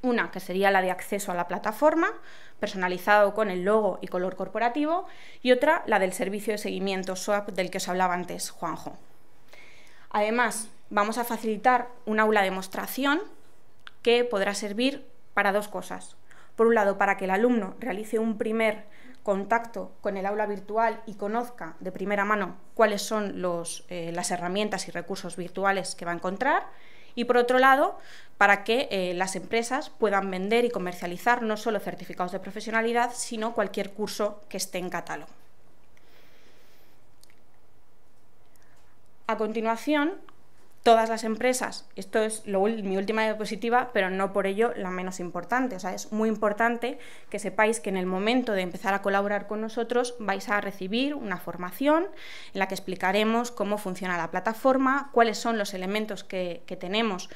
una que sería la de acceso a la plataforma, personalizado con el logo y color corporativo, y otra la del servicio de seguimiento SWAP del que os hablaba antes Juanjo. Además, vamos a facilitar un aula de demostración que podrá servir para dos cosas. Por un lado, para que el alumno realice un primer contacto con el aula virtual y conozca de primera mano cuáles son los, eh, las herramientas y recursos virtuales que va a encontrar. Y por otro lado, para que eh, las empresas puedan vender y comercializar no solo certificados de profesionalidad, sino cualquier curso que esté en catálogo. A continuación, todas las empresas, esto es mi última diapositiva, pero no por ello la menos importante, o sea, es muy importante que sepáis que en el momento de empezar a colaborar con nosotros vais a recibir una formación en la que explicaremos cómo funciona la plataforma, cuáles son los elementos que tenemos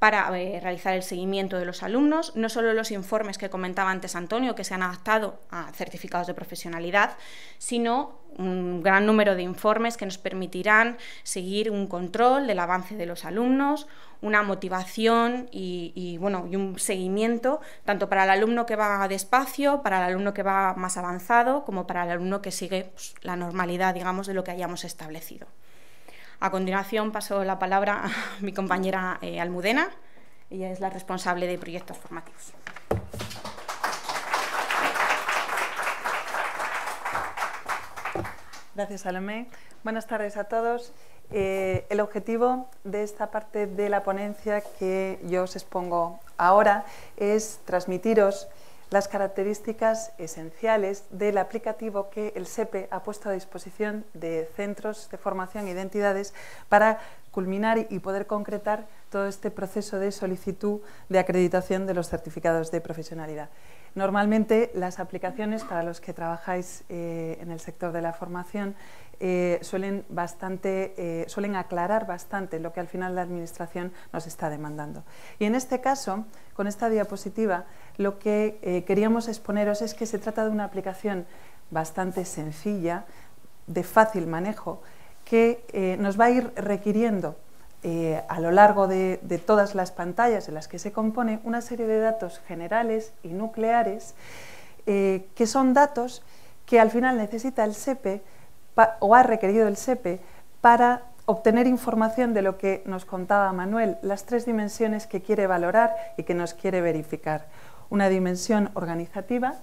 para eh, realizar el seguimiento de los alumnos, no solo los informes que comentaba antes Antonio, que se han adaptado a certificados de profesionalidad, sino un gran número de informes que nos permitirán seguir un control del avance de los alumnos, una motivación y, bueno, y un seguimiento tanto para el alumno que va despacio, para el alumno que va más avanzado, como para el alumno que sigue pues, la normalidad, digamos, de lo que hayamos establecido. A continuación paso la palabra a [LAUGHS] mi compañera eh, Almudena, ella es la responsable de proyectos formativos. Gracias, Salomé. Buenas tardes a todos. Eh, el objetivo de esta parte de la ponencia que yo os expongo ahora es transmitiros las características esenciales del aplicativo que el SEPE ha puesto a disposición de centros de formación e identidades para culminar y poder concretar todo este proceso de solicitud de acreditación de los certificados de profesionalidad. Normalmente las aplicaciones para los que trabajáis eh, en el sector de la formación eh, eh, suelen, aclarar bastante lo que al final la Administración nos está demandando. Y en este caso, con esta diapositiva, lo que eh, queríamos exponeros es que se trata de una aplicación bastante sencilla, de fácil manejo, que nos va a ir requiriendo a lo largo de, todas las pantallas en las que se compone una serie de datos generales y nucleares, que son datos que al final necesita el SEPE o ha requerido el SEPE para obtener información de lo que nos contaba Manuel, las tres dimensiones que quiere valorar y que nos quiere verificar. Una dimensión organizativa,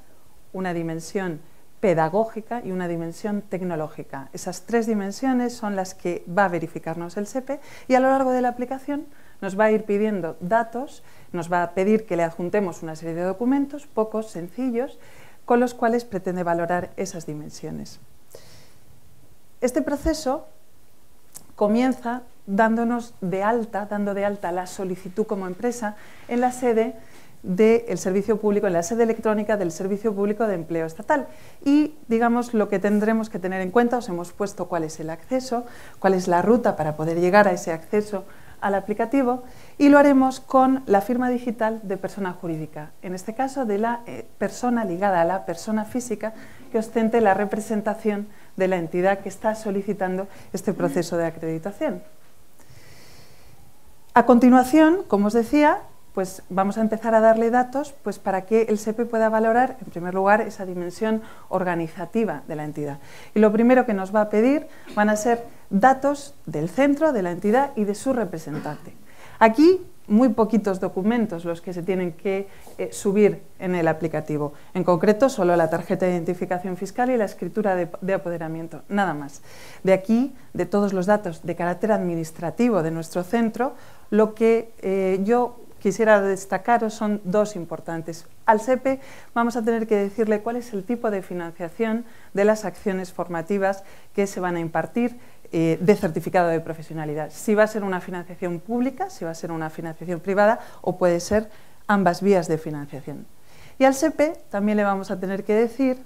una dimensión pedagógica y una dimensión tecnológica. Esas tres dimensiones son las que va a verificarnos el SEPE y a lo largo de la aplicación nos va a ir pidiendo datos, nos va a pedir que le adjuntemos una serie de documentos, pocos, sencillos, con los cuales pretende valorar esas dimensiones. Este proceso comienza dándonos de alta, dando de alta la solicitud como empresa en la sede del Servicio Público, en la sede electrónica del Servicio Público de Empleo Estatal. Y, digamos, lo que tendremos que tener en cuenta, os hemos puesto cuál es el acceso, cuál es la ruta para poder llegar a ese acceso al aplicativo y lo haremos con la firma digital de persona jurídica, en este caso de la eh, persona ligada a la persona física que ostente la representación de la entidad que está solicitando este proceso de acreditación. A continuación, como os decía, pues vamos a empezar a darle datos pues para que el SEPE pueda valorar, en primer lugar, esa dimensión organizativa de la entidad. Y lo primero que nos va a pedir van a ser datos del centro, de la entidad y de su representante. Aquí muy poquitos documentos los que se tienen que eh, subir en el aplicativo. En concreto, solo la tarjeta de identificación fiscal y la escritura de, apoderamiento, nada más. De aquí, de todos los datos de carácter administrativo de nuestro centro, lo que eh, yo quisiera destacaros son dos importantes. Al SEPE vamos a tener que decirle cuál es el tipo de financiación de las acciones formativas que se van a impartir eh, de certificado de profesionalidad. Si va a ser una financiación pública, si va a ser una financiación privada o puede ser ambas vías de financiación. Y al SEPE e también le vamos a tener que decir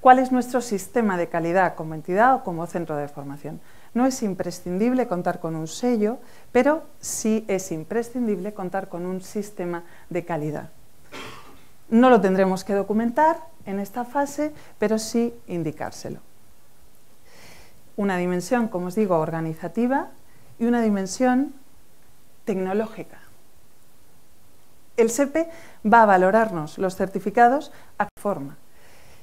cuál es nuestro sistema de calidad como entidad o como centro de formación. No es imprescindible contar con un sello, pero sí es imprescindible contar con un sistema de calidad. No lo tendremos que documentar en esta fase, pero sí indicárselo una dimensión, como os digo, organizativa y una dimensión tecnológica. El SEPE va a valorarnos los certificados a forma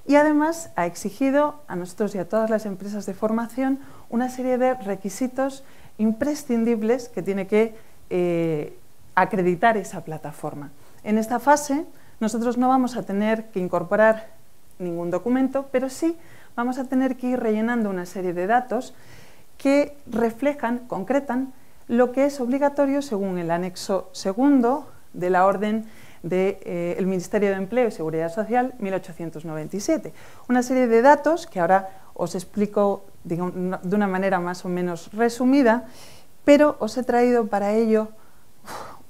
y además ha exigido a nosotros y a todas las empresas de formación una serie de requisitos imprescindibles que tiene que eh, acreditar esa plataforma. En esta fase nosotros no vamos a tener que incorporar ningún documento, pero sí vamos a tener que ir rellenando una serie de datos que reflejan, concretan, lo que es obligatorio según el anexo segundo de la orden del de, eh, Ministerio de Empleo y Seguridad Social 1897. Una serie de datos que ahora os explico de una manera más o menos resumida, pero os he traído para ello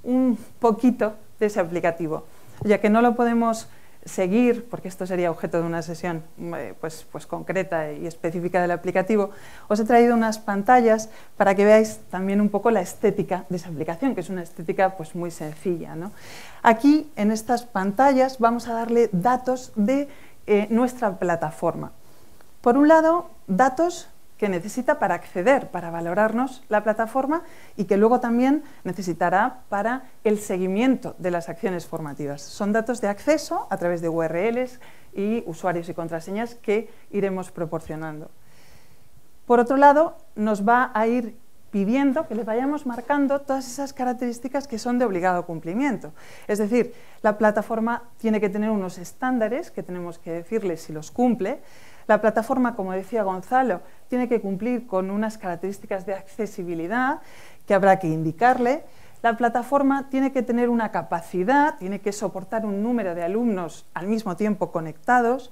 un poquito de ese aplicativo, ya que no lo podemos seguir, porque esto sería objeto de una sesión mm, eh, pues, pues, concreta y específica del aplicativo, os he traído unas pantallas para que veáis también un poco la estética de esa aplicación, que es una estética pues, muy sencilla. Aquí, en estas pantallas, vamos a darle datos de eh, nuestra plataforma. Por un lado, datos que necesita para acceder, para valorarnos la plataforma y que luego también necesitará para el seguimiento de las acciones formativas. Son datos de acceso a través de URLs y usuarios y contraseñas que iremos proporcionando. Por otro lado, nos va a ir pidiendo que le vayamos marcando todas esas características que son de obligado cumplimiento. Es decir, la plataforma tiene que tener unos estándares que tenemos que decirle si los cumple, la plataforma, como decía Gonzalo, tiene que cumplir con unas características de accesibilidad que habrá que indicarle. La plataforma tiene que tener una capacidad, tiene que soportar un número de alumnos al mismo tiempo conectados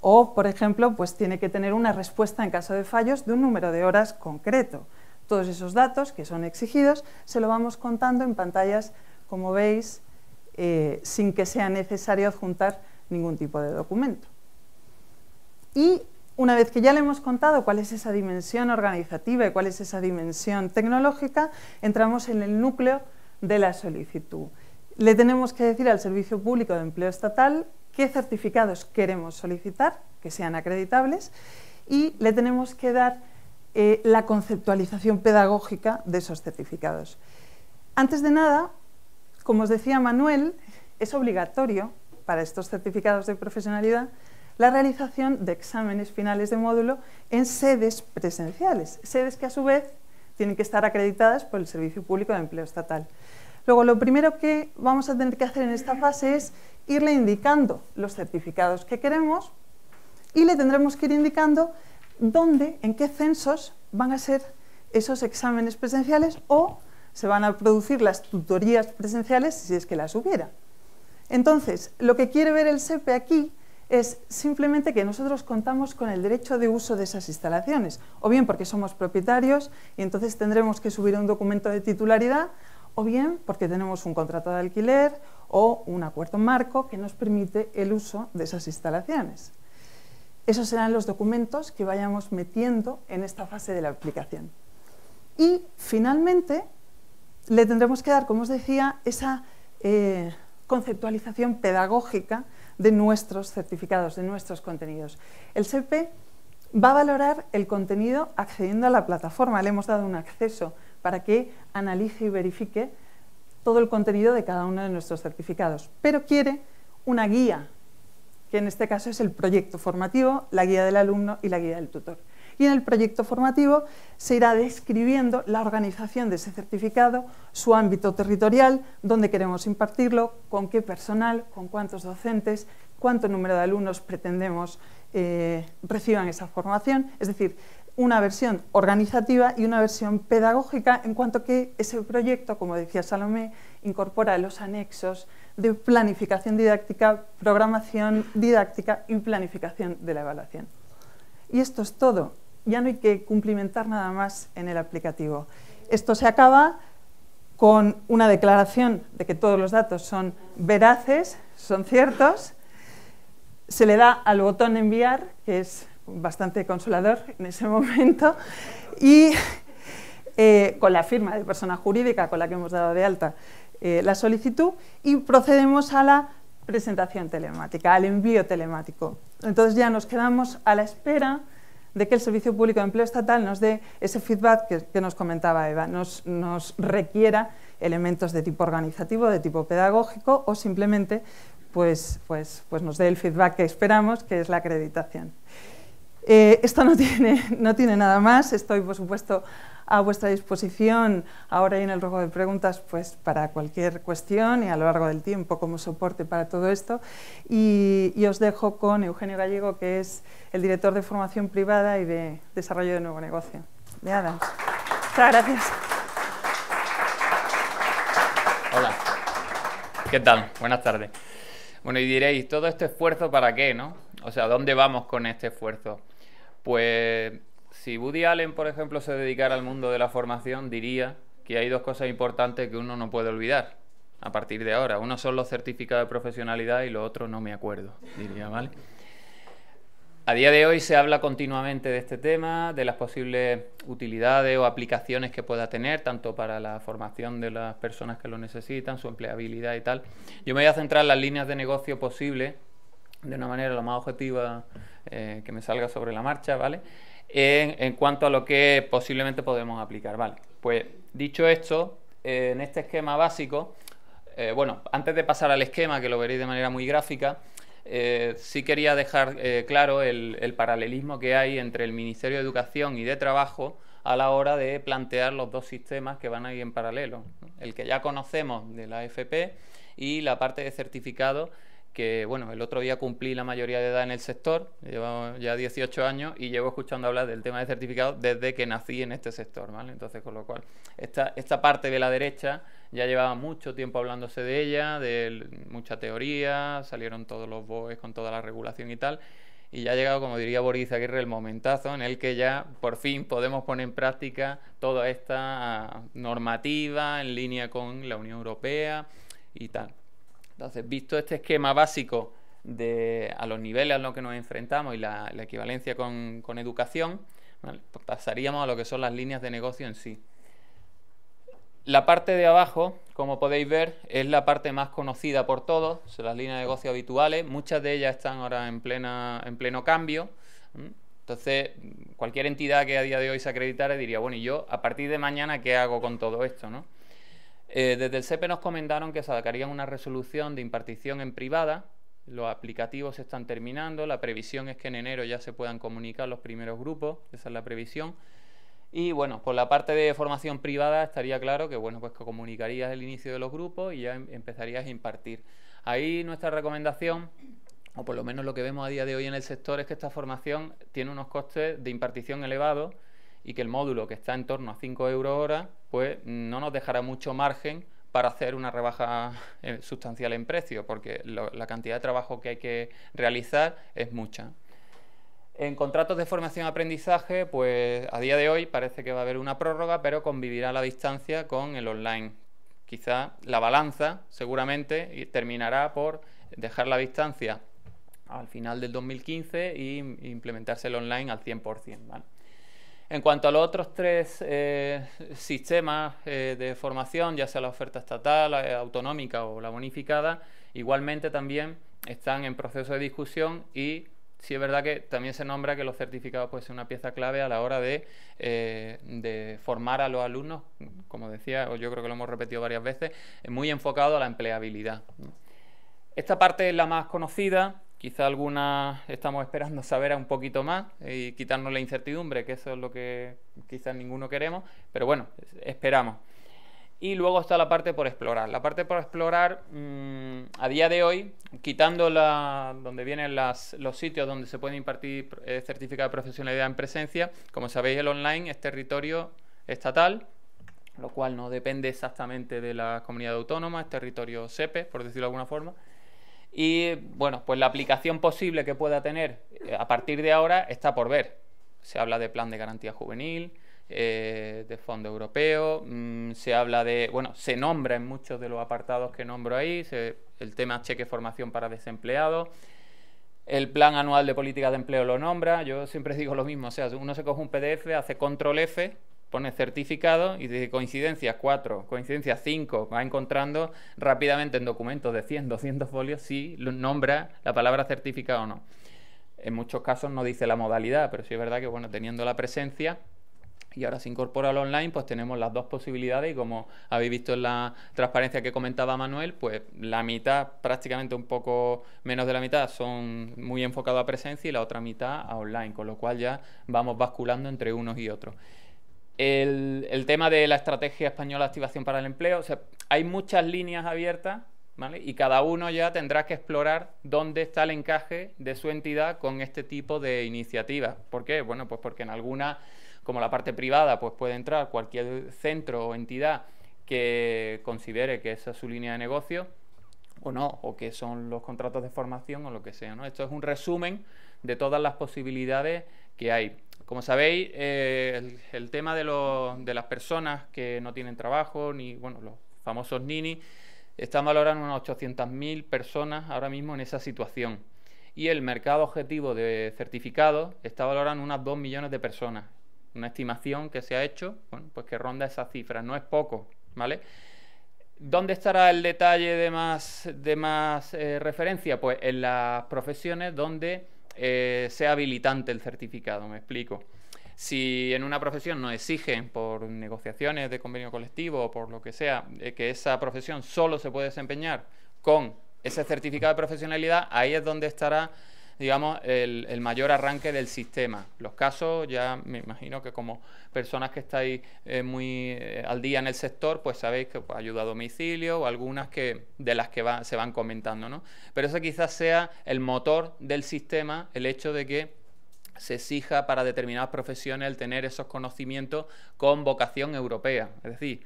o, por ejemplo, pues tiene que tener una respuesta en caso de fallos de un número de horas concreto. Todos esos datos que son exigidos se lo vamos contando en pantallas, como veis, eh, sin que sea necesario adjuntar ningún tipo de documento. Y una vez que ya le hemos contado cuál es esa dimensión organizativa y cuál es esa dimensión tecnológica, entramos en el núcleo de la solicitud. Le tenemos que decir al Servicio Público de Empleo Estatal qué certificados queremos solicitar, que sean acreditables, y le tenemos que dar eh, la conceptualización pedagógica de esos certificados. Antes de nada, como os decía Manuel, es obligatorio para estos certificados de profesionalidad la realización de exámenes finales de módulo en sedes presenciales, sedes que a su vez tienen que estar acreditadas por el Servicio Público de Empleo Estatal. Luego, lo primero que vamos a tener que hacer en esta fase es irle indicando los certificados que queremos y le tendremos que ir indicando dónde, en qué censos van a ser esos exámenes presenciales o se van a producir las tutorías presenciales si es que las hubiera. Entonces, lo que quiere ver el SEPE aquí es simplemente que nosotros contamos con el derecho de uso de esas instalaciones, o bien porque somos propietarios y entonces tendremos que subir un documento de titularidad, o bien porque tenemos un contrato de alquiler o un acuerdo marco que nos permite el uso de esas instalaciones. Esos serán los documentos que vayamos metiendo en esta fase de la aplicación. Y finalmente le tendremos que dar, como os decía, esa eh, conceptualización pedagógica de nuestros certificados, de nuestros contenidos. El CP e va a valorar el contenido accediendo a la plataforma. Le hemos dado un acceso para que analice y verifique todo el contenido de cada uno de nuestros certificados, pero quiere una guía, que en este caso es el proyecto formativo, la guía del alumno y la guía del tutor y en el proyecto formativo se irá describiendo la organización de ese certificado, su ámbito territorial, dónde queremos impartirlo, con qué personal, con cuántos docentes, cuánto número de alumnos pretendemos eh, reciban esa formación, es decir, una versión organizativa y una versión pedagógica en cuanto que ese proyecto, como decía Salomé, incorpora los anexos de planificación didáctica, programación didáctica y planificación de la evaluación. Y esto es todo ya no hay que cumplimentar nada más en el aplicativo. Esto se acaba con una declaración de que todos los datos son veraces, son ciertos, se le da al botón enviar, que es bastante consolador [LAUGHS] en ese momento, y eh, con la firma de persona jurídica con la que hemos dado de alta eh, la solicitud, y procedemos a la presentación telemática, al envío telemático. Entonces ya nos quedamos a la espera de que el Servicio Público de Empleo Estatal nos dé ese feedback que, nos comentaba Eva, nos, nos requiera elementos de tipo organizativo, de tipo pedagógico o simplemente pues, pues, pues nos dé el feedback que esperamos, que es la acreditación. Eh, esto no tiene, no tiene nada más, estoy por supuesto a vuestra disposición ahora y en el rojo de preguntas pues, para cualquier cuestión y a lo largo del tiempo como soporte para todo esto. Y, os dejo con Eugenio Gallego, que es el director de formación privada y de desarrollo de nuevo negocio gracias. Hola. ¿Qué tal? Buenas tardes. Bueno, y diréis, ¿todo este esfuerzo para qué, no? O sea, ¿dónde vamos con este esfuerzo? Pues si Woody Allen, por ejemplo, se dedicara al mundo de la formación, diría que hay dos cosas importantes que uno no puede olvidar a partir de ahora. Uno son los certificados de profesionalidad y lo otro no me acuerdo, diría, ¿vale? A día de hoy se habla continuamente de este tema, de las posibles utilidades o aplicaciones que pueda tener, tanto para la formación de las personas que lo necesitan, su empleabilidad y tal. Yo me voy a centrar en las líneas de negocio posibles, de una manera lo más objetiva eh, que me salga sobre la marcha, ¿vale? en, cuanto a lo que posiblemente podemos aplicar. Vale, pues dicho esto, eh, en este esquema básico, eh, bueno, antes de pasar al esquema, que lo veréis de manera muy gráfica, eh, sí quería dejar claro el, paralelismo que hay entre el Ministerio de Educación y de Trabajo a la hora de plantear los dos sistemas que van ahí en paralelo, el que ya conocemos de la AFP y la parte de certificado que bueno, el otro día cumplí la mayoría de edad en el sector, llevo ya 18 años y llevo escuchando hablar del tema de certificados desde que nací en este sector, ¿vale? Entonces, con lo cual, esta, esta parte de la derecha ya llevaba mucho tiempo hablándose de ella, de mucha teoría, salieron todos los BOEs con toda la regulación y tal, y ya ha llegado, como diría Boris Aguirre, el momentazo en el que ya por fin podemos poner en práctica toda esta normativa en línea con la Unión Europea y tal. Entonces, visto este esquema básico de, a los niveles a los que nos enfrentamos y la, equivalencia con, educación, pues pasaríamos a lo que son las líneas de negocio en sí. La parte de abajo, como podéis ver, es la parte más conocida por todos, son las líneas de negocio habituales, muchas de ellas están ahora en, plena, en pleno cambio. Entonces, cualquier entidad que a día de hoy se acreditara diría, bueno, ¿y yo a partir de mañana qué hago con todo esto? ¿no? Eh, desde el SEPE nos comentaron que se sacarían una resolución de impartición en privada. Los aplicativos se están terminando. La previsión es que en enero ya se puedan comunicar los primeros grupos. Esa es la previsión. Y bueno, por la parte de formación privada estaría claro que bueno, pues que comunicarías el inicio de los grupos y ya em, empezarías a impartir. Ahí nuestra recomendación, o por lo menos lo que vemos a día de hoy en el sector, es que esta formación tiene unos costes de impartición elevados y que el módulo que está en torno a 5 euros hora, pues no nos dejará mucho margen para hacer una rebaja eh, sustancial en precio, porque la cantidad de trabajo que hay que realizar es mucha. En contratos de formación-aprendizaje, pues a día de hoy parece que va a haber una prórroga, pero convivirá la distancia con el online. Quizá la balanza seguramente terminará por dejar la distancia al final del 2015 e implementarse el online al 100%. En cuanto a los otros tres eh, sistemas eh, de formación, ya sea la oferta estatal, la eh, autonómica o la bonificada, igualmente también están en proceso de discusión y sí es verdad que también se nombra que los certificados pueden ser una pieza clave a la hora de, de, formar a los alumnos, como decía, o yo creo que lo hemos repetido varias veces, muy enfocado a la empleabilidad. Esta parte es la más conocida, Quizá algunas estamos esperando saber un poquito más y quitarnos la incertidumbre, que eso es lo que quizás ninguno queremos, pero bueno, esperamos. Y luego está la parte por explorar. La parte por explorar, mm, a día de hoy, quitando la, donde vienen los sitios donde se puede impartir eh, certificado de profesionalidad en presencia, como sabéis, el online es territorio estatal, lo cual no depende exactamente de la comunidad autónoma, es territorio SEPE, por decirlo de alguna forma. Y bueno, pues la aplicación posible que pueda tener eh, a partir de ahora está por ver. Se habla de plan de garantía juvenil, eh, de fondo europeo, mm, se habla de, bueno, se nombra en muchos de los apartados que nombro ahí, el tema cheque formación para desempleados, el plan anual de política de empleo lo nombra, yo siempre [LAUGHS] digo lo mismo, o sea, uno se coge un PDF, hace control F, pone certificado y dice coincidencias 4, coincidencia 5, va encontrando rápidamente en documentos de 100, 200 folios si nombra la palabra certificado o no. En muchos casos no dice la modalidad, pero sí es verdad que bueno, teniendo la presencia y ahora se incorpora al online, pues tenemos las dos posibilidades y como habéis visto en la transparencia que comentaba Manuel, pues la mitad, prácticamente un poco menos de la mitad, son muy enfocados a presencia y la otra mitad a online, con lo cual ya vamos basculando entre unos y otros. El, tema de la estrategia española de activación para el empleo, o sea, hay muchas líneas abiertas, ¿vale? Y cada uno ya tendrá que explorar dónde está el encaje de su entidad con este tipo de iniciativas. ¿Por qué? Bueno, pues porque en alguna, como la parte privada, pues puede entrar cualquier centro o entidad que considere que esa es su línea de negocio o no, o que son los contratos de formación o lo que sea, ¿no? Esto es un resumen de todas las posibilidades que hay. Como sabéis, eh, el, tema de, las personas que no tienen trabajo, ni bueno, los famosos nini, están valorando unas 800.000 personas ahora mismo en esa situación. Y el mercado objetivo de certificados está valorando unas 2 millones de personas. Una estimación que se ha hecho, pues que ronda esas cifras, no es poco, ¿vale? ¿Dónde estará el detalle de más, de más eh, referencia? Pues en las profesiones donde eh, sea habilitante el certificado, me explico. Si en una profesión no exigen por negociaciones de convenio colectivo o por lo que sea eh, que esa profesión solo se puede desempeñar con ese certificado de profesionalidad, ahí es donde estará digamos, el, mayor arranque del sistema. Los casos, ya me imagino que como personas que estáis eh, muy eh, al día en el sector, pues sabéis que pues, ayuda a domicilio o algunas que, de las que se van comentando, ¿no? Pero eso quizás sea el motor del sistema, el hecho de que se exija para determinadas profesiones el tener esos conocimientos con vocación europea. Es decir,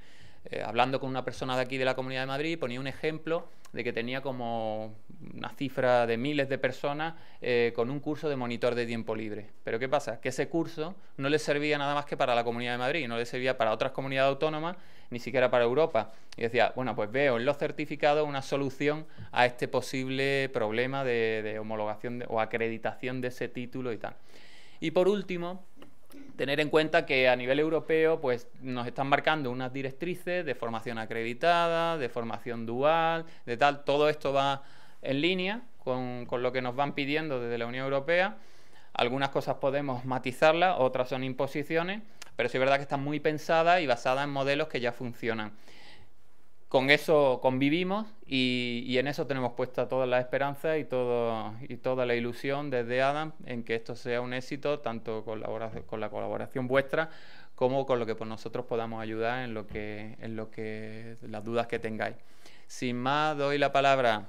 eh, hablando con una persona de aquí de la Comunidad de Madrid, ponía un ejemplo de que tenía como una cifra de miles de personas eh, con un curso de monitor de tiempo libre. Pero ¿qué pasa? Que ese curso no le servía nada más que para la Comunidad de Madrid, no le servía para otras comunidades autónomas, ni siquiera para Europa. Y decía, bueno, pues veo en los certificados una solución a este posible problema de, homologación o acreditación de ese título y tal. Y por último, tener en cuenta que a nivel europeo pues nos están marcando unas directrices de formación acreditada, de formación dual, de tal, todo esto va en línea con, con lo que nos van pidiendo desde la Unión Europea. Algunas cosas podemos matizarlas, otras son imposiciones, pero sí es verdad que están muy pensadas y basadas en modelos que ya funcionan con eso convivimos y, en eso tenemos puesta toda la esperanza y, todo, y toda la ilusión desde Adam en que esto sea un éxito, tanto con la, colaboración vuestra como con lo que pues nosotros podamos ayudar en lo que, en lo que las dudas que tengáis. Sin más, doy la palabra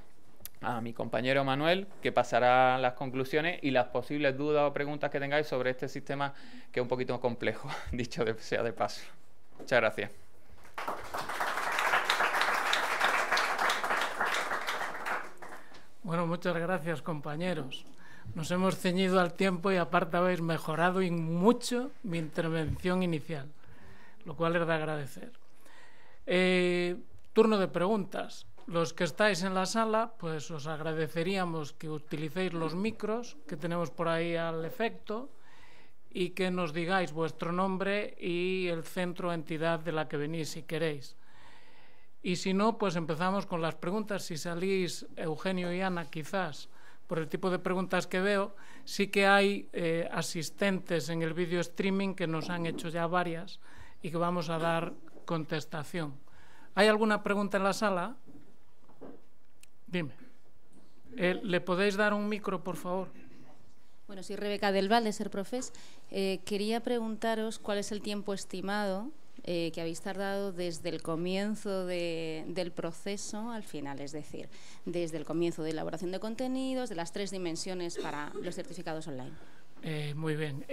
a mi compañero Manuel, que pasará las conclusiones y las posibles dudas o preguntas que tengáis sobre este sistema que es un poquito complejo, [LAUGHS] dicho sea de paso. Muchas gracias. Bueno, muchas gracias, compañeros. Nos hemos ceñido al tiempo y aparte habéis mejorado y mucho mi intervención inicial, lo cual es de agradecer. Eh, turno de preguntas. Los que estáis en la sala, pues os agradeceríamos que utilicéis los micros que tenemos por ahí al efecto y que nos digáis vuestro nombre y el centro o entidad de la que venís si queréis. Y si no, pues empezamos con las preguntas. Si salís, Eugenio y Ana, quizás, por el tipo de preguntas que veo, sí que hay eh, asistentes en el vídeo streaming que nos han hecho ya varias y que vamos a dar contestación. ¿Hay alguna pregunta en la sala? Dime. Eh, ¿Le podéis dar un micro, por favor? Bueno, sí, Rebeca del Valde de Ser Profes. Eh, quería preguntaros cuál es el tiempo estimado eh, que habéis tardado desde el comienzo del proceso al final, es decir, desde el comienzo de elaboración de contenidos, de las tres dimensiones para los certificados online. Eh, muy bien.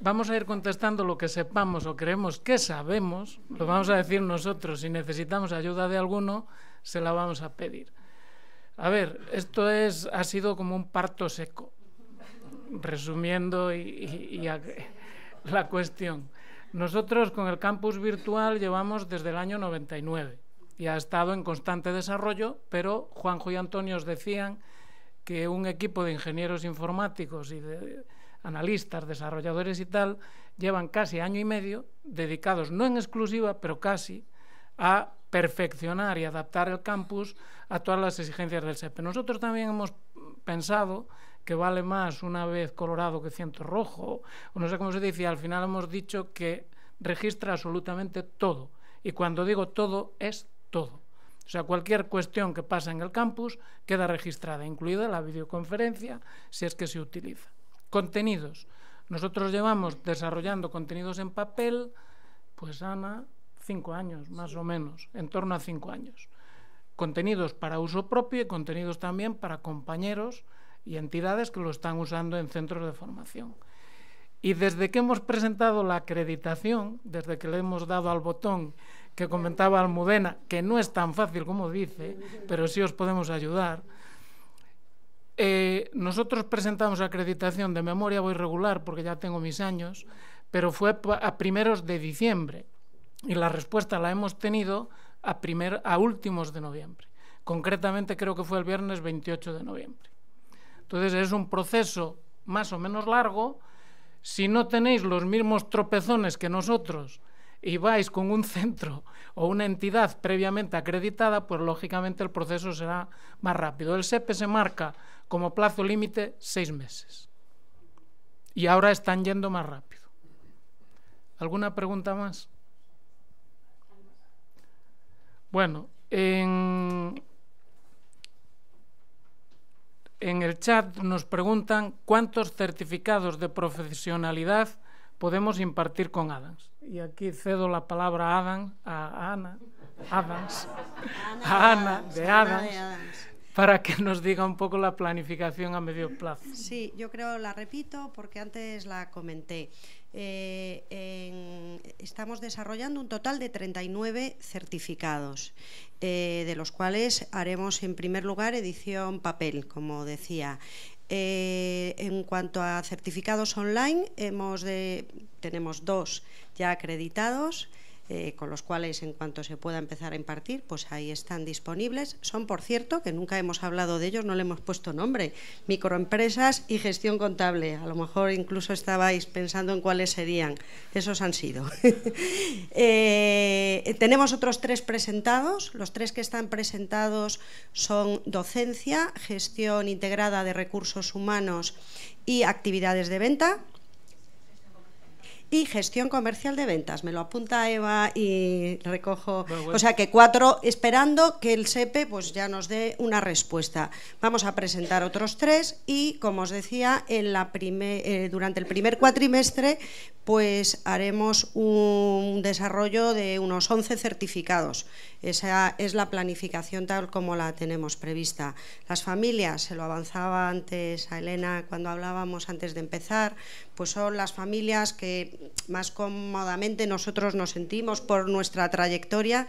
vamos a ir contestando lo que sepamos o creemos que sabemos, lo vamos a decir nosotros. Si necesitamos ayuda de alguno, se la vamos a pedir. A ver, esto es, ha sido como un parto seco, resumiendo y, la cuestión. Nosotros con el campus virtual llevamos desde el año 99 y ha estado en constante desarrollo, pero Juanjo y Antonio os decían que un equipo de ingenieros informáticos y de analistas, desarrolladores y tal, llevan casi año y medio dedicados, no en exclusiva, pero casi, a perfeccionar y adaptar el campus a todas las exigencias del SEP. Nosotros también hemos pensado que vale más una vez colorado que ciento rojo, o no sé cómo se dice, al final hemos dicho que registra absolutamente todo. Y cuando digo todo, es todo. O sea, cualquier cuestión que pasa en el campus queda registrada, incluida la videoconferencia, si es que se utiliza. Contenidos. Nosotros llevamos desarrollando contenidos en papel, pues Ana, cinco años, más o menos, en torno a cinco años. Contenidos para uso propio y contenidos también para compañeros y entidades que lo están usando en centros de formación. Y desde que hemos presentado la acreditación, desde que le hemos dado al botón que comentaba Almudena, que no es tan fácil como dice, pero sí os podemos ayudar, eh, nosotros presentamos acreditación de memoria, voy regular porque ya tengo mis años, pero fue a primeros de diciembre y la respuesta la hemos tenido a, primer, a últimos de noviembre. Concretamente creo que fue el viernes 28 de noviembre. Entonces es un proceso más o menos largo. Si no tenéis los mismos tropezones que nosotros y vais con un centro [LAUGHS] o una entidad previamente acreditada, pues lógicamente el proceso será más rápido. El SEPE e se marca como plazo límite seis meses. Y ahora están yendo más rápido. ¿Alguna pregunta más? Bueno, en en el chat nos preguntan cuántos certificados de profesionalidad podemos impartir con Adams. Y aquí cedo la palabra a Adams, a Ana, Adams, a Ana de Adams, para que nos diga un poco la planificación a medio plazo. Sí, yo creo, la repito, porque antes la comenté. Eh, estamos desarrollando un total de 39 certificados, eh, de los cuales haremos en primer lugar edición papel, como decía. Eh, en cuanto a certificados online, tenemos dos ya acreditados eh, con los cuales en cuanto se pueda empezar a impartir, pues ahí están disponibles. Son, por cierto, que nunca hemos hablado de ellos, no le hemos puesto nombre, microempresas y gestión contable. A lo mejor incluso estabais pensando en cuáles serían. Esos han sido. [LAUGHS] Eh, tenemos otros tres presentados. Los tres que están presentados son docencia, gestión integrada de recursos humanos y actividades de venta y gestión comercial de ventas. Me lo apunta Eva y recojo. O sea que cuatro, esperando que el SEPE pues, ya nos dé una respuesta. Vamos a presentar otros tres y, como os decía, en la primer, eh, durante el primer cuatrimestre pues haremos un desarrollo de unos 11 certificados esa es la planificación tal como la tenemos prevista. Las familias, se lo avanzaba antes a Elena cuando hablábamos antes de empezar, pues son las familias que más cómodamente nosotros nos sentimos por nuestra trayectoria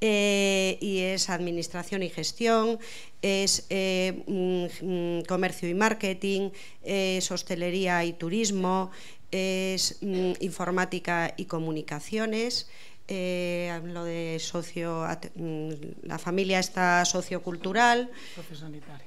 eh, y es administración y gestión, es eh, mm, mm, comercio y marketing, es hostelería y turismo, es mm, informática y comunicaciones, eh, lo de socio, mm, la familia está sociocultural. Sociosanitaria.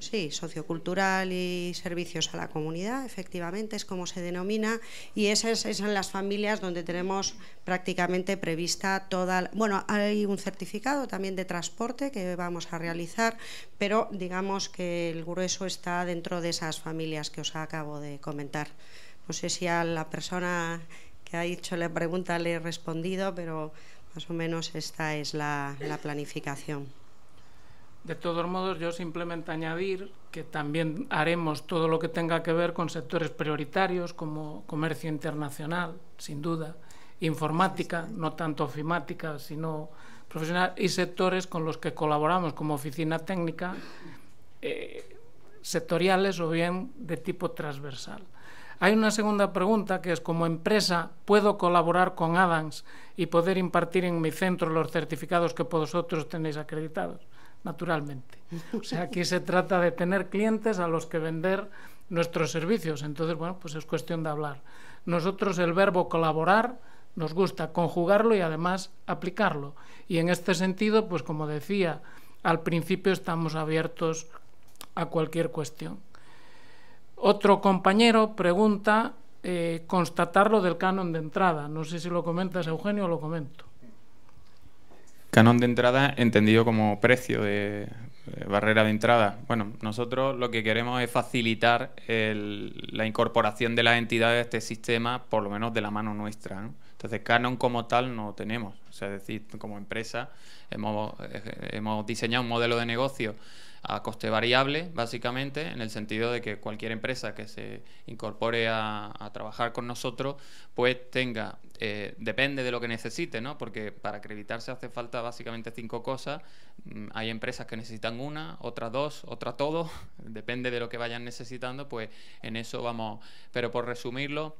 sí, sociocultural y servicios a la comunidad, efectivamente, es como se denomina. Y esas, esas son las familias donde tenemos prácticamente prevista toda. Bueno, hay un certificado también de transporte que vamos a realizar, pero digamos que el grueso está dentro de esas familias que os acabo de comentar. No sé si a la persona que ha dicho la pregunta le he respondido, pero más o menos esta es la, planificación. De todos modos, yo simplemente añadir que también haremos todo lo que tenga que ver con sectores prioritarios como comercio internacional, sin duda, informática, no tanto ofimática, sino profesional, y sectores con los que colaboramos como oficina técnica, eh, sectoriales o bien de tipo transversal. Hay una segunda pregunta que es, como empresa, ¿puedo colaborar con Adams y poder impartir en mi centro los certificados que vosotros tenéis acreditados? Naturalmente. O sea, aquí se trata de tener clientes a los que vender nuestros servicios. Entonces, bueno, pues es cuestión de hablar. Nosotros el verbo colaborar nos gusta conjugarlo y además aplicarlo. Y en este sentido, pues como decía, al principio estamos abiertos a cualquier cuestión. Otro compañero pregunta constatarlo eh, constatar lo del canon de entrada. No sé si lo comentas, Eugenio, o lo comento. Canon de entrada entendido como precio de, eh, barrera de entrada. Bueno, nosotros lo que queremos es facilitar la incorporación de las entidades a este sistema, por lo menos de la mano nuestra. Entonces, Canon como tal no tenemos. O sea, es decir, como empresa hemos eh, diseñado un modelo de negocio a coste variable, básicamente, en el sentido de que cualquier empresa que se incorpore a, trabajar con nosotros, pues tenga, eh, depende de lo que necesite, ¿no? Porque para acreditarse hace falta básicamente cinco cosas. Mm, hay empresas que necesitan una, otras dos, otras todo, [LAUGHS] depende de lo que vayan necesitando, pues en eso vamos. Pero por resumirlo,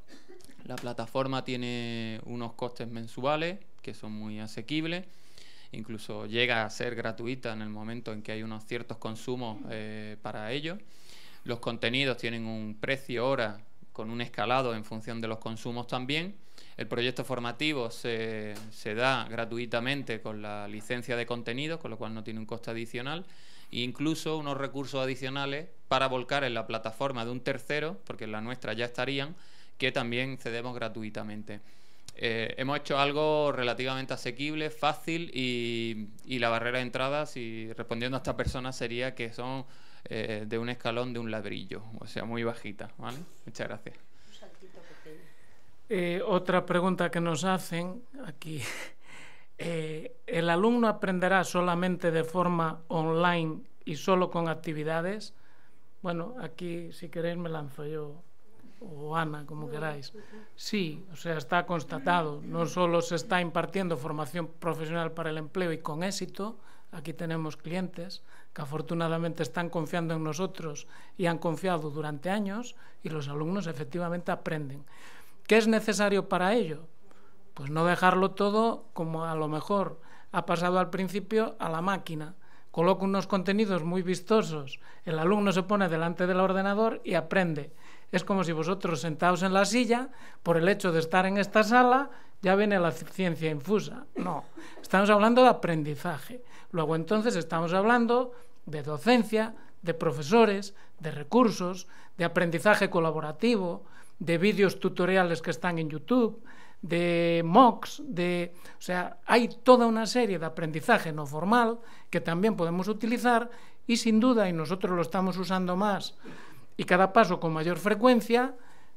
la plataforma tiene unos costes mensuales que son muy asequibles incluso llega a ser gratuita en el momento en que hay unos ciertos consumos eh, para ello. Los contenidos tienen un precio ahora con un escalado en función de los consumos también. El proyecto formativo se, da gratuitamente con la licencia de contenidos, con lo cual no tiene un coste adicional. E incluso unos recursos adicionales para volcar en la plataforma de un tercero, porque en la nuestra ya estarían, que también cedemos gratuitamente. Eh, hemos hecho algo relativamente asequible, fácil y, la barrera de entrada, si respondiendo a esta persona, sería que son eh, de un escalón de un ladrillo, o sea, muy bajita. ¿vale? Muchas gracias. Eh, otra pregunta que nos hacen aquí. [LAUGHS] ¿El alumno aprenderá solamente de forma online y solo con actividades? Bueno, aquí si queréis me lanzo yo o ANA, como queráis. Sí, o sea, está constatado. No solo se está impartiendo formación profesional para el empleo y con éxito, aquí tenemos clientes que afortunadamente están confiando en nosotros y han confiado durante años y los alumnos efectivamente aprenden. ¿Qué es necesario para ello? Pues no dejarlo todo como a lo mejor ha pasado al principio a la máquina coloco unos contenidos muy vistosos, el alumno se pone delante del ordenador y aprende. Es como si vosotros sentados en la silla, por el hecho de estar en esta sala, ya viene la ciencia infusa. No, estamos hablando de aprendizaje. Luego entonces estamos hablando de docencia, de profesores, de recursos, de aprendizaje colaborativo, de vídeos tutoriales que están en YouTube, de MOOCs, de, o sea, hay toda una serie de aprendizaje no formal que también podemos utilizar y sin duda, y nosotros lo estamos usando más y cada paso con mayor frecuencia,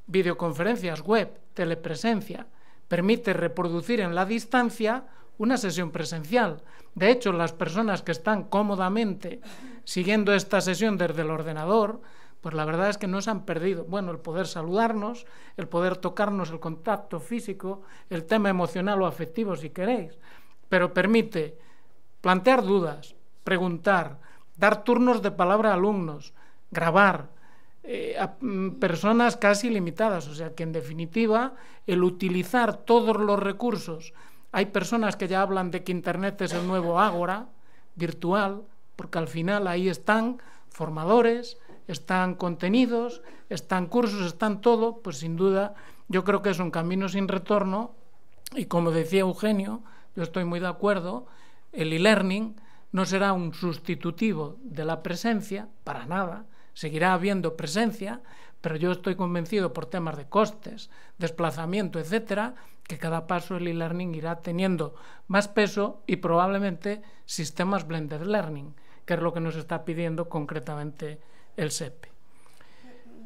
videoconferencias web, telepresencia, permite reproducir en la distancia una sesión presencial. De hecho, las personas que están cómodamente siguiendo esta sesión desde el ordenador, pues la verdad es que no se han perdido, bueno, el poder saludarnos, el poder tocarnos, el contacto físico, el tema emocional o afectivo si queréis, pero permite plantear dudas, preguntar, dar turnos de palabra a alumnos, grabar, eh, a mm, personas casi limitadas. O sea que en definitiva el utilizar todos los recursos. Hay personas que ya hablan de que Internet es el nuevo agora virtual, porque al final ahí están formadores, están contenidos, están cursos, están todo, pues sin duda yo creo que es un camino sin retorno y como decía Eugenio, yo estoy muy de acuerdo, el e-learning no será un sustitutivo de la presencia, para nada, seguirá habiendo presencia, pero yo estoy convencido por temas de costes, desplazamiento, etcétera, que cada paso el e-learning irá teniendo más peso y probablemente sistemas blended learning, que es lo que nos está pidiendo concretamente el e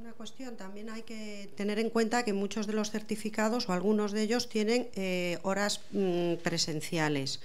Una cuestión. También hay que tener en cuenta que muchos de los certificados o algunos de ellos tienen eh, horas mm, presenciales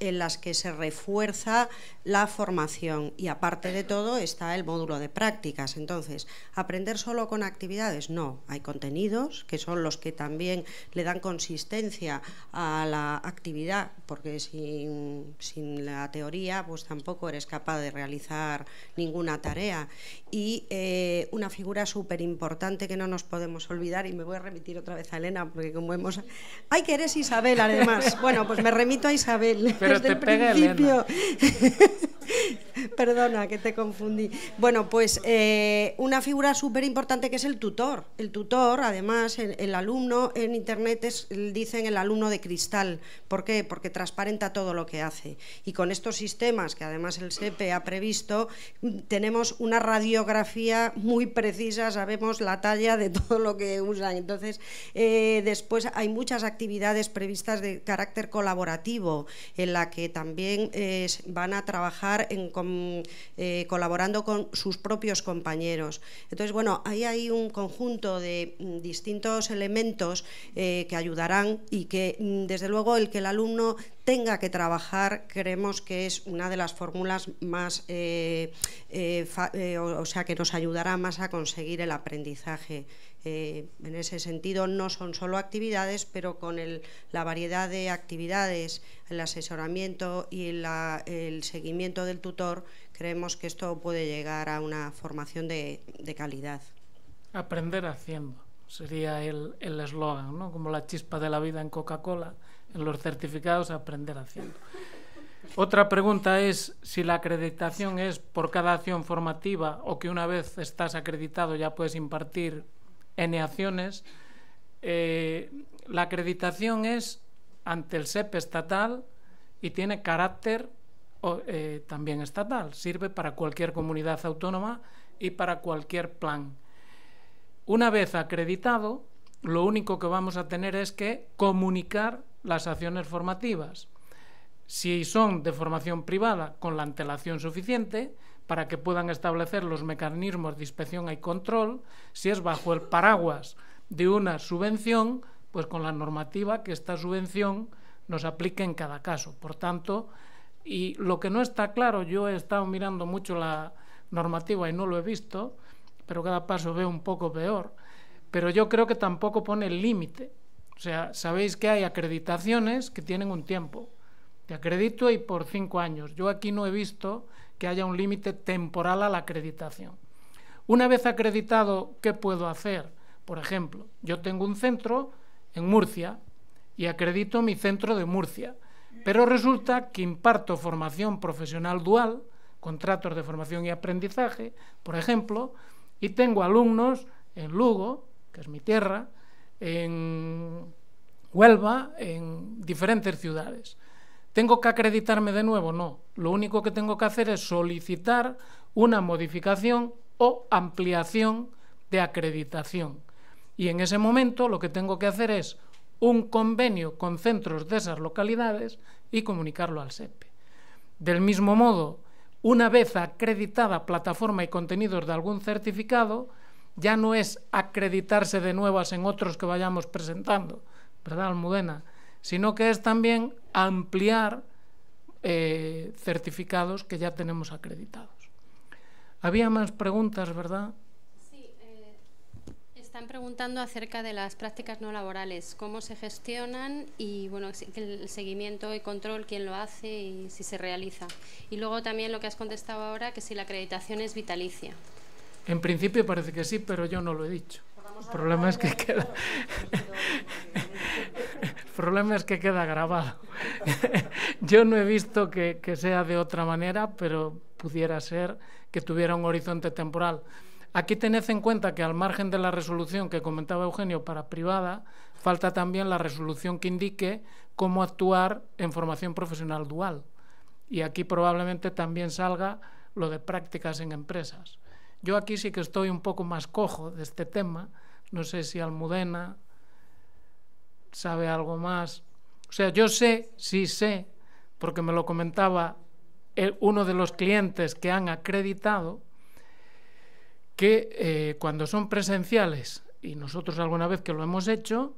en las que se refuerza la formación y aparte de todo está el módulo de prácticas. Entonces, aprender solo con actividades, no, hay contenidos que son los que también le dan consistencia a la actividad, porque sin, la teoría pues tampoco eres capaz de realizar ninguna tarea. Y eh, una figura súper importante que no nos podemos olvidar, y me voy a remitir otra vez a Elena, porque como hemos... ¡Ay, que eres Isabel además! [LAUGHS] Bueno, pues me remito a Isabel pero te pega principio. [LAUGHS] Perdona, que te confundí. Bueno, pues eh, una figura súper importante que es el tutor. El tutor, además, el, alumno en Internet es, dicen, el alumno de cristal. ¿Por qué? Porque transparenta todo lo que hace. Y con estos sistemas que además el SEPE ha previsto, tenemos una radiografía muy precisa, sabemos la talla de todo lo que usan. Entonces, eh, después hay muchas actividades previstas de carácter colaborativo en la que también eh, van a trabajar en eh, colaborando con sus propios compañeros. Entonces, bueno, ahí hay un conjunto de mm, distintos elementos eh, que ayudarán y que, mm, desde luego, el que el alumno tenga que trabajar, creemos que es una de las fórmulas más, eh, o sea, que nos ayudará más a conseguir el aprendizaje. Eh, en ese sentido, no son solo actividades, pero con la variedad de actividades, el asesoramiento y el seguimiento del tutor, creemos que esto puede llegar a una formación de, calidad. Aprender haciendo sería el eslogan, ¿no? como la chispa de la vida en Coca-Cola, en los certificados aprender haciendo. Otra pregunta es si la acreditación es por cada acción formativa o que una vez estás acreditado ya puedes impartir acciones, eh, la acreditación es ante el SEP estatal y tiene carácter eh, también estatal. Sirve para cualquier comunidad autónoma y para cualquier plan. Una vez acreditado, lo único que vamos a tener es que comunicar las acciones formativas. Si son de formación privada, con la antelación suficiente, para que puedan establecer los mecanismos de inspección y control, si es bajo el paraguas de una subvención, pues con la normativa que esta subvención nos aplique en cada caso. Por tanto, y lo que no está claro, yo he estado mirando mucho la normativa y no lo he visto, pero cada paso veo un poco peor, pero yo creo que tampoco pone el límite. O sea, sabéis que hay acreditaciones que tienen un tiempo. Te acredito y por cinco años. Yo aquí no he visto que haya un límite temporal a la acreditación. Una vez acreditado, ¿qué puedo hacer? Por ejemplo, yo tengo un centro en Murcia y acredito mi centro de Murcia, pero resulta que imparto formación profesional dual, contratos de formación y aprendizaje, por ejemplo, y tengo alumnos en Lugo, que es mi tierra, en Huelva, en diferentes ciudades. ¿Tengo que acreditarme de nuevo? No. Lo único que tengo que hacer es solicitar una modificación o ampliación de acreditación. Y en ese momento lo que tengo que hacer es un convenio con centros de esas localidades y comunicarlo al SEPE. Del mismo modo, una vez acreditada plataforma y contenidos de algún certificado, ya no es acreditarse de nuevas en otros que vayamos presentando, ¿verdad, Almudena? sino que es también ampliar eh, certificados que ya tenemos acreditados. Había más preguntas, ¿verdad? Sí, eh, están preguntando acerca de las prácticas no laborales, cómo se gestionan y bueno, el seguimiento y control, quién lo hace y si se realiza. Y luego también lo que has contestado ahora, que si la acreditación es vitalicia. En principio parece que sí, pero yo no lo he dicho. El problema es que queda... [LAUGHS] El [LAUGHS] problema es que queda grabado. [LAUGHS] Yo no he visto que, sea de otra manera, pero pudiera ser que tuviera un horizonte temporal. Aquí tened en cuenta que al margen de la resolución que comentaba Eugenio para privada, falta también la resolución que indique cómo actuar en formación profesional dual. Y aquí probablemente también salga lo de prácticas en empresas. Yo aquí sí que estoy un poco más cojo de este tema. No sé si Almudena sabe algo más. O sea, yo sé, sí sé, porque me lo comentaba uno de los clientes que han acreditado, que eh, cuando son presenciales, y nosotros alguna vez que lo hemos hecho,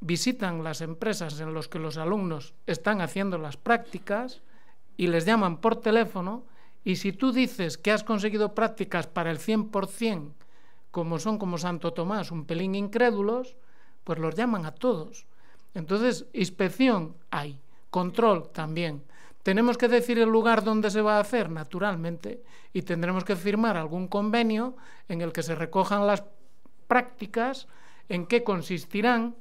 visitan las empresas en las que los alumnos están haciendo las prácticas y les llaman por teléfono, y si tú dices que has conseguido prácticas para el 100%, como son como Santo Tomás, un pelín incrédulos, pues los llaman a todos. Entonces, inspección hay, control también. Tenemos que decir el lugar donde se va a hacer, naturalmente, y tendremos que firmar algún convenio en el que se recojan las prácticas, en qué consistirán,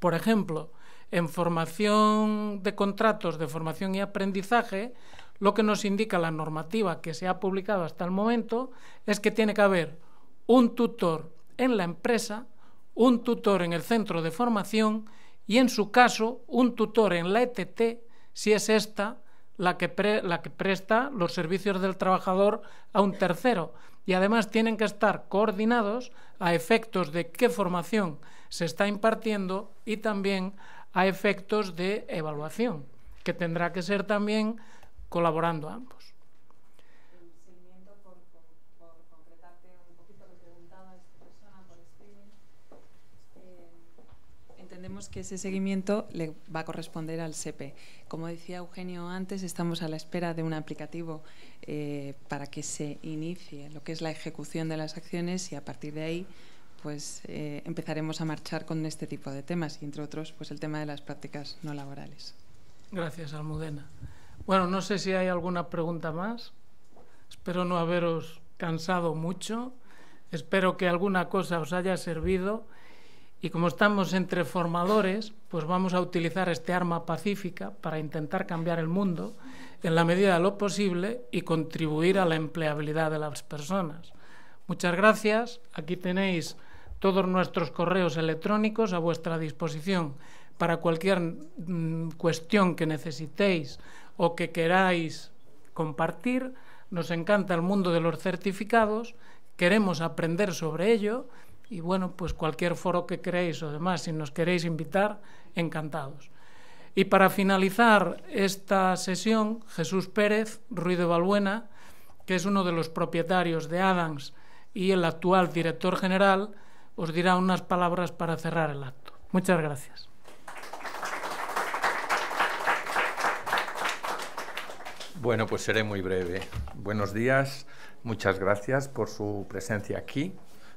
por ejemplo, en formación de contratos de formación y aprendizaje, lo que nos indica la normativa que se ha publicado hasta el momento es que tiene que haber un tutor en la empresa un tutor en el centro de formación y, en su caso, un tutor en la ETT si es esta la que, la que presta los servicios del trabajador a un tercero. Y además tienen que estar coordinados a efectos de qué formación se está impartiendo y también a efectos de evaluación, que tendrá que ser también colaborando ambos. que ese seguimiento le va a corresponder al SEPE. Como decía Eugenio antes, estamos a la espera de un aplicativo eh, para que se inicie lo que es la ejecución de las acciones y a partir de ahí pues eh, empezaremos a marchar con este tipo de temas y entre otros pues el tema de las prácticas no laborales. Gracias, Almudena. Bueno, no sé si hay alguna pregunta más. Espero no haberos cansado mucho. Espero que alguna cosa os haya servido. Y como estamos entre formadores, pues vamos a utilizar este arma pacífica para intentar cambiar el mundo en la medida de lo posible y contribuir a la empleabilidad de las personas. Muchas gracias. Aquí tenéis todos nuestros correos electrónicos a vuestra disposición para cualquier mm, cuestión que necesitéis o que queráis compartir. Nos encanta el mundo de los certificados, queremos aprender sobre ello y bueno, pues cualquier foro que queréis o demás, si nos queréis invitar, encantados. Y para finalizar esta sesión, Jesús Pérez, Ruido Balbuena, que es uno de los propietarios de Adams y el actual director general, os dirá unas palabras para cerrar el acto. Muchas gracias. Bueno, pues seré muy breve. Buenos días, muchas gracias por su presencia aquí.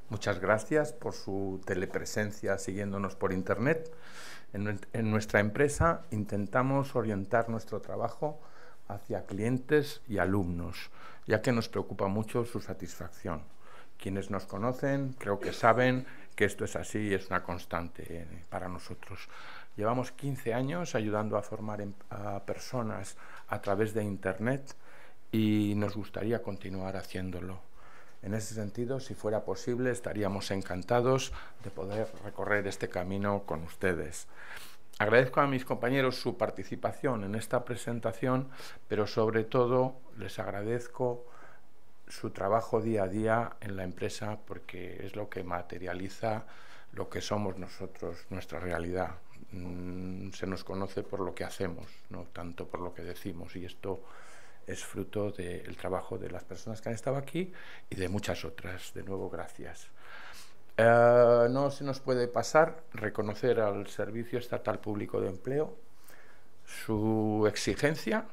Muchas gracias por su telepresencia siguiéndonos por Internet. En, nuestra empresa intentamos orientar nuestro trabajo hacia clientes y alumnos, ya que nos preocupa mucho su satisfacción. Quienes nos conocen creo que saben que esto es así y es una constante eh, para nosotros. Llevamos 15 años ayudando a formar em-, a personas a través de Internet y nos gustaría continuar haciéndolo. En ese sentido, si fuera posible, estaríamos encantados de poder recorrer este camino con ustedes. Agradezco a mis compañeros su participación en esta presentación, pero sobre todo les agradezco su trabajo día a día en la empresa porque es lo que materializa lo que somos nosotros, nuestra realidad. Mm, se nos conoce por lo que hacemos, no tanto por lo que decimos y esto es fruto del trabajo de las personas que han estado aquí y de muchas otras. De nuevo, gracias. Eh, no se nos puede pasar reconocer al Servicio Estatal Público de Empleo su exigencia,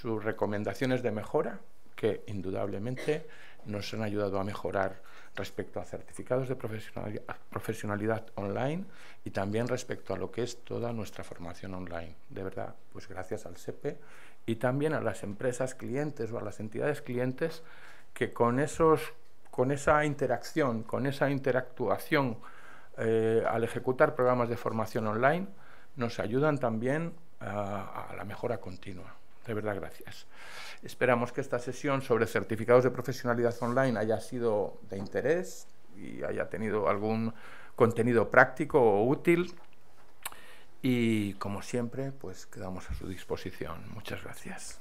sus recomendaciones de mejora, que indudablemente nos han ayudado a mejorar respecto a certificados de profesionalidad online y también respecto a lo que es toda nuestra formación online. De verdad, pues gracias al SEPE y también a las empresas clientes o a las entidades clientes que con, esos, con esa interacción, con esa interactuación eh, al ejecutar programas de formación online, nos ayudan también a la mejora continua. De verdad, gracias. Esperamos que esta sesión sobre certificados de profesionalidad online haya sido de interés y haya tenido algún contenido práctico o útil y como siempre, pues quedamos a su disposición. Muchas gracias.